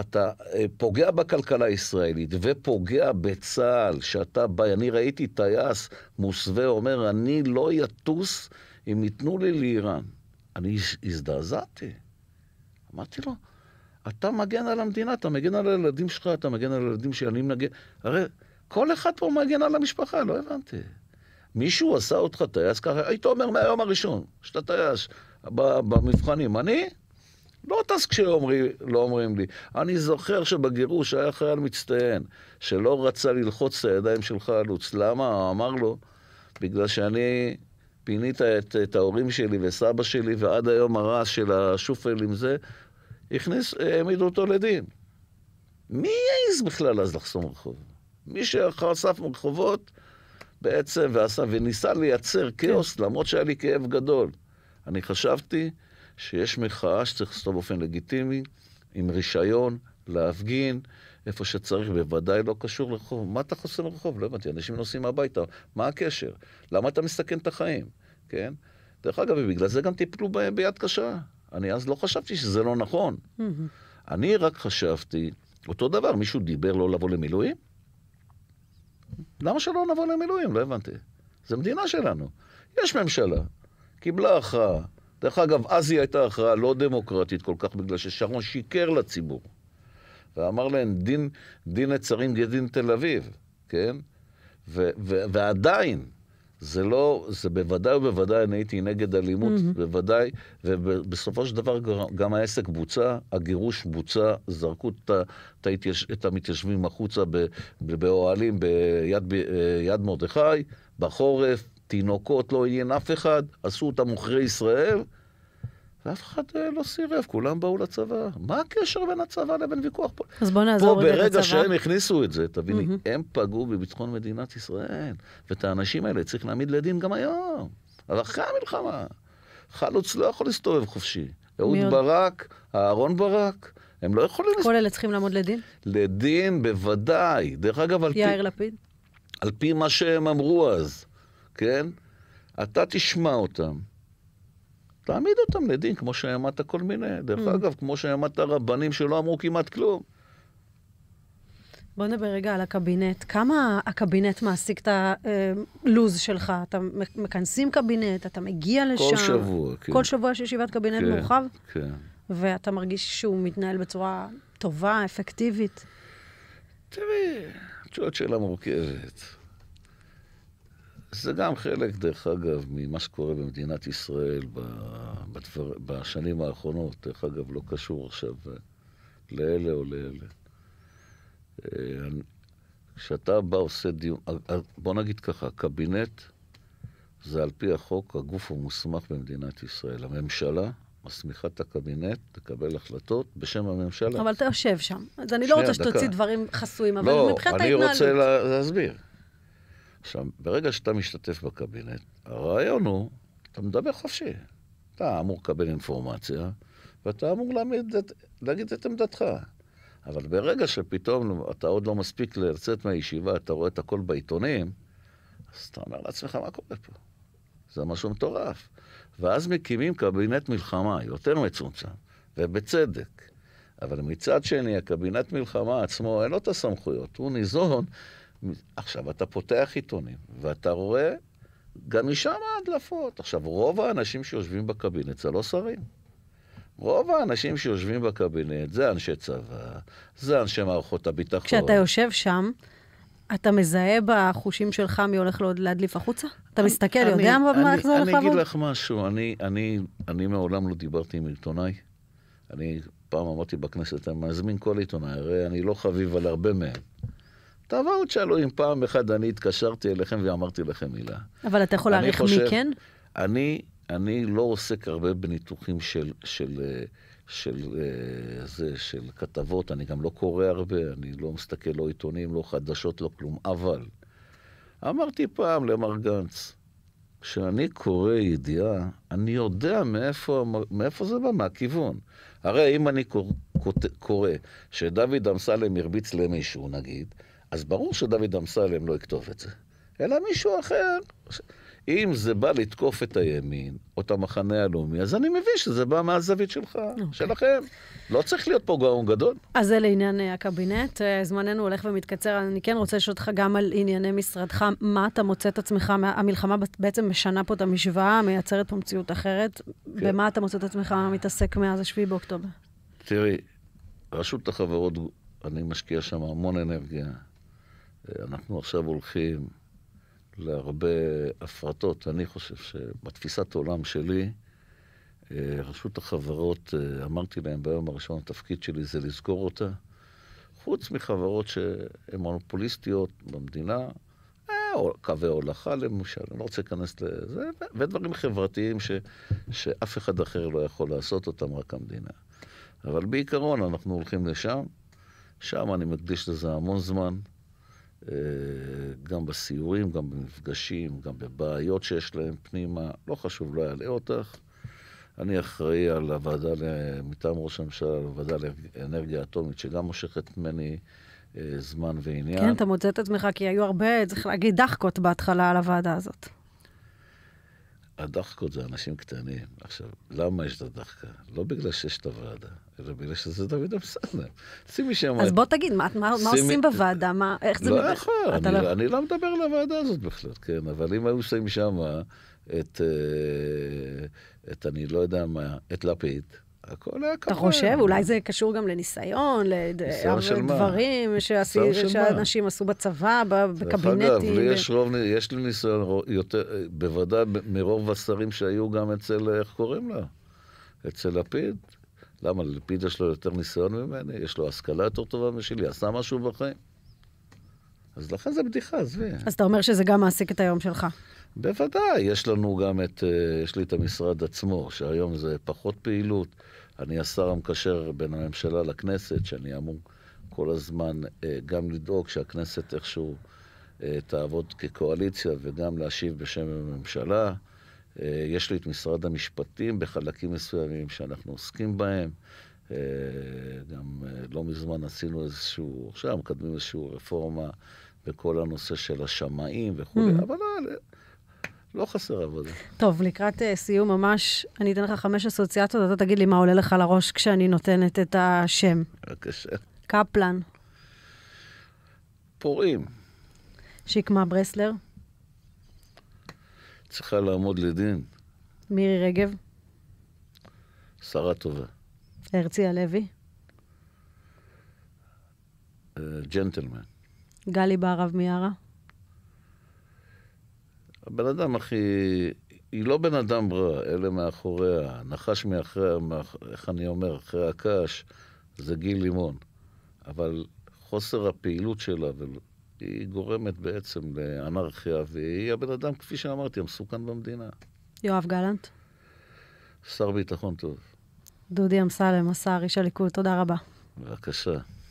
אתה אה, פוגע בכלכלה הישראלית ופוגע בצה"ל, שאתה בא, אני ראיתי טייס מוסווה אומר, אני לא יטוס אם ייתנו לי לאיראן. אני הזדעזעתי. אמרתי לו, אתה מגן על המדינה, אתה מגן על הילדים שלך, אתה מגן על הילדים שאני מגן... הרי כל אחד פה מגן על המשפחה, לא הבנתי. מישהו עשה אותך טייס ככה, היית אומר מהיום הראשון, שאתה טייס במבחנים. אני לא טס כשאומרים, לא אומרים לי. אני זוכר שבגירוש היה חייל מצטיין, שלא רצה ללחוץ את הידיים של חלוץ. למה? אמר לו, בגלל שאני פינית את, את ההורים שלי וסבא שלי, ועד היום הרעש של השופל עם זה, הכניס, העמידו אותו לדין. מי יעז בכלל אז לחסום רחוב? מי שחשף מרחובות בעצם ועשה, וניסה לייצר כן. כאוס, כן. למרות שהיה לי כאב גדול. אני חשבתי שיש מחאה שצריך לעשות באופן לגיטימי, עם רישיון, להפגין, איפה שצריך, בוודאי לא קשור לרחוב. מה אתה חוסם לרחוב? לא הבנתי, אנשים נוסעים הביתה, מה הקשר? למה אתה מסתכן את החיים, כן? דרך אגב, בגלל זה גם טיפלו ב... ביד קשה. אני אז לא חשבתי שזה לא נכון. Mm-hmm. אני רק חשבתי, אותו דבר, מישהו דיבר לא לבוא למילואים? למה שלא נבוא למילואים? לא הבנתי. זו מדינה שלנו. יש ממשלה, קיבלה הכרעה. דרך אגב, אז היא הייתה הכרעה לא דמוקרטית כל כך, בגלל ששרון שיקר לציבור. ואמר להם, דין, דין נצרים כדין תל אביב, כן? ו, ו, ועדיין, זה לא, זה בוודאי ובוודאי, אני הייתי נגד אלימות, mm-hmm. בוודאי, ובסופו של דבר גם העסק בוצע, הגירוש בוצע, זרקו את, את, ההתייש, את המתיישבים החוצה באוהלים ביד, ביד מרדכי, בחורף, תינוקות, לא עניין אף אחד, עשו אותם עוכרי ישראל, ואף אחד אה, לא סירב, כולם באו לצבא. מה הקשר בין הצבא לבין ויכוח פה? אז בוא נעזור רגע לצבא. פה ברגע שהם הכניסו את זה, תביני, mm-hmm. הם פגעו בביטחון מדינת ישראל, ואת האנשים האלה צריך להעמיד לדין גם היום, אבל אחרי המלחמה. חלוץ לא יכול להסתובב חופשי. אהוד ברק, אהרון ברק, הם לא יכולים... כל אלה צריכים לעמוד לדין? לדין, בוודאי. דרך אגב, על פי... יאיר לפיד? על פי מה שהם אמרו אז, כן? אתה תשמע אותם. תעמיד אותם לדין, כמו שהעמדת כל מיני. דרך mm. אגב, כמו שהעמדת רבנים שלא אמרו כמעט כלום. בוא נדבר רגע על הקבינט. כמה הקבינט מעסיק את הלו"ז שלך? אתה מכנסים קבינט, אתה מגיע לשם. כל שבוע, כן. כל שבוע יש ישיבת קבינט כן, מורחב? כן. ואתה מרגיש שהוא מתנהל בצורה טובה, אפקטיבית? תראי, תשאל שאלה מורכבת. זה גם חלק, דרך אגב, ממה שקורה במדינת ישראל בדבר, בשנים האחרונות. דרך אגב, לא קשור עכשיו אה, לאלה או לאלה. אה, כשאתה בא, עושה דיון, אה, בוא נגיד ככה, קבינט זה על פי החוק הגוף המוסמך במדינת ישראל. הממשלה מסמיכה את הקבינט לקבל החלטות בשם הממשלה. אבל אתה יושב שם, אז אני לא שנייה, לא רוצה שתוציא דברים חסויים, אבל לא, מבחינת ההתנהלות... לא, אני רוצה להסביר. עכשיו, ברגע שאתה משתתף בקבינט, הרעיון הוא, אתה מדבר חופשי. אתה אמור לקבל אינפורמציה, ואתה אמור להגיד את, להגיד את עמדתך. אבל ברגע שפתאום אתה עוד לא מספיק לצאת מהישיבה, אתה רואה את הכל בעיתונים, אז אתה אומר לעצמך, מה קורה פה? זה משהו מטורף. ואז מקימים קבינט מלחמה יותר מצומצם, ובצדק. אבל מצד שני, הקבינט מלחמה עצמו, אין לו את הסמכויות, הוא ניזון עכשיו, אתה פותח עיתונים, ואתה רואה גם משם ההדלפות. עכשיו, רוב האנשים שיושבים בקבינט זה לא שרים. רוב האנשים שיושבים בקבינט זה אנשי צבא, זה אנשי מערכות הביטחון. כשאתה יושב שם, אתה מזהה בחושים שלך מי הולך להדליף החוצה? אתה מסתכל, אני, יודע אני, מה איך זה הולך לעבוד? אני אגיד לך משהו, אני, אני, אני מעולם לא דיברתי עם עיתונאי. אני פעם אמרתי בכנסת, אני מזמין כל עיתונאי, הרי אני לא חביב על הרבה מהם. תבואו תשאלו אם פעם אחת אני התקשרתי אליכם ואמרתי לכם מילה. אבל אתה יכול להעריך מי כן? אני, אני לא עוסק הרבה בניתוחים של, של, אה, של, של, אה, זה, של כתבות, אני גם לא קורא הרבה, אני לא מסתכל לא עיתונים, לא חדשות, לא כלום, אבל אמרתי פעם למר גנץ, כשאני קורא ידיעה, אני יודע מאיפה, מאיפה זה בא, מהכיוון. הרי אם אני קורא, קורא שדוד אמסלם הרביץ למישהו, נגיד, אז ברור שדוד אמסלם לא יכתוב את זה, אלא מישהו אחר. אם זה בא לתקוף את הימין או את המחנה הלאומי, אז אני מבין שזה בא מהזווית שלך, okay. אוקיי. שלכם. לא צריך להיות פה גאון גדול. אז זה לעניין אה, הקבינט. אה, זמננו הולך ומתקצר. אני כן רוצה לשאול אותך גם על ענייני משרדך. מה אתה מוצא את עצמך, המלחמה בעצם משנה פה את המשוואה, מייצרת פה מציאות אחרת. כן. במה אתה מוצא את עצמך מתעסק מאז 7 באוקטובר? תראי, רשות החברות, אני משקיע שם המון אנרגיה. אנחנו עכשיו הולכים להרבה הפרטות. אני חושב שבתפיסת העולם שלי, אה, רשות החברות, אה, אמרתי להם ביום הראשון, התפקיד שלי זה לסגור אותה. חוץ מחברות שהן מונופוליסטיות במדינה, אה, קווי הולכה למשל, אני לא רוצה להיכנס לזה, ודברים חברתיים ש, שאף אחד אחר לא יכול לעשות אותם, רק המדינה. אבל בעיקרון אנחנו הולכים לשם, שם אני מקדיש לזה המון זמן. אה, גם בסיורים, גם במפגשים, גם בבעיות שיש להם פנימה. לא חשוב, לא יעלה אותך. אני אחראי על הוועדה מטעם ראש הממשלה, על הוועדה לאנרגיה אטומית, שגם מושכת ממני אה, זמן ועניין. כן, אתה מוצא את עצמך, כי היו הרבה, צריך להגיד, דחקות בהתחלה על הוועדה הזאת. הדחקות זה אנשים קטנים. עכשיו, למה יש את הדחקה? לא בגלל שיש את הוועדה, אלא בגלל שזה דוד אמסלם. שימי שם... אז בוא תגיד, מה, מה, שימי... מה עושים בוועדה? מה, איך זה... לא מדבר? יכול, אני לא... אני לא מדבר על הוועדה הזאת בכלל, כן, אבל אם היו שמים שם את, אה, את אני לא יודע מה, את לפיד, הכל היה ככה. אתה חושב? אולי זה קשור גם לניסיון, לדברים שאנשים עשו בצבא, בקבינטים. דרך אגב, יש יש לי ניסיון יותר, בוודאי מרוב השרים שהיו גם אצל, איך קוראים לה? אצל לפיד. למה? לפיד יש לו יותר ניסיון ממני, יש לו השכלה יותר טובה משלי, עשה משהו בחיים. אז לכן זה בדיחה, עזבי. אז אתה אומר שזה גם מעסיק את היום שלך. בוודאי, יש לנו גם את, אה, יש לי את המשרד עצמו, שהיום זה פחות פעילות. אני השר המקשר בין הממשלה לכנסת, שאני אמור כל הזמן אה, גם לדאוג שהכנסת איכשהו אה, תעבוד כקואליציה וגם להשיב בשם הממשלה. יש לי את משרד המשפטים בחלקים מסוימים שאנחנו עוסקים בהם. גם לא מזמן עשינו איזשהו, עכשיו מקדמים איזושהי רפורמה בכל הנושא של השמאים וכולי, mm. אבל לא חסר עבודה. טוב, לקראת uh, סיום ממש, אני אתן לך חמש אסוציאציות, אתה תגיד לי מה עולה לך לראש כשאני נותנת את השם. בבקשה. קפלן. פורעים. שקמה ברסלר. צריכה לעמוד לדין. מירי רגב. שרה טובה. הרצי הלוי. אה, ג'נטלמן. גלי בהרב מיארה. הבן אדם, הכי... היא לא בן אדם רע, אלה מאחוריה, נחש מאחרי, מאח... איך אני אומר, אחרי הקש, זה גיל לימון. אבל חוסר הפעילות שלה, היא גורמת בעצם לאנרכיה, והיא הבן אדם, כפי שאמרתי, המסוכן במדינה. יואב גלנט. שר ביטחון טוב. דודי אמסלם, השר, איש הליכוד, תודה רבה. בבקשה.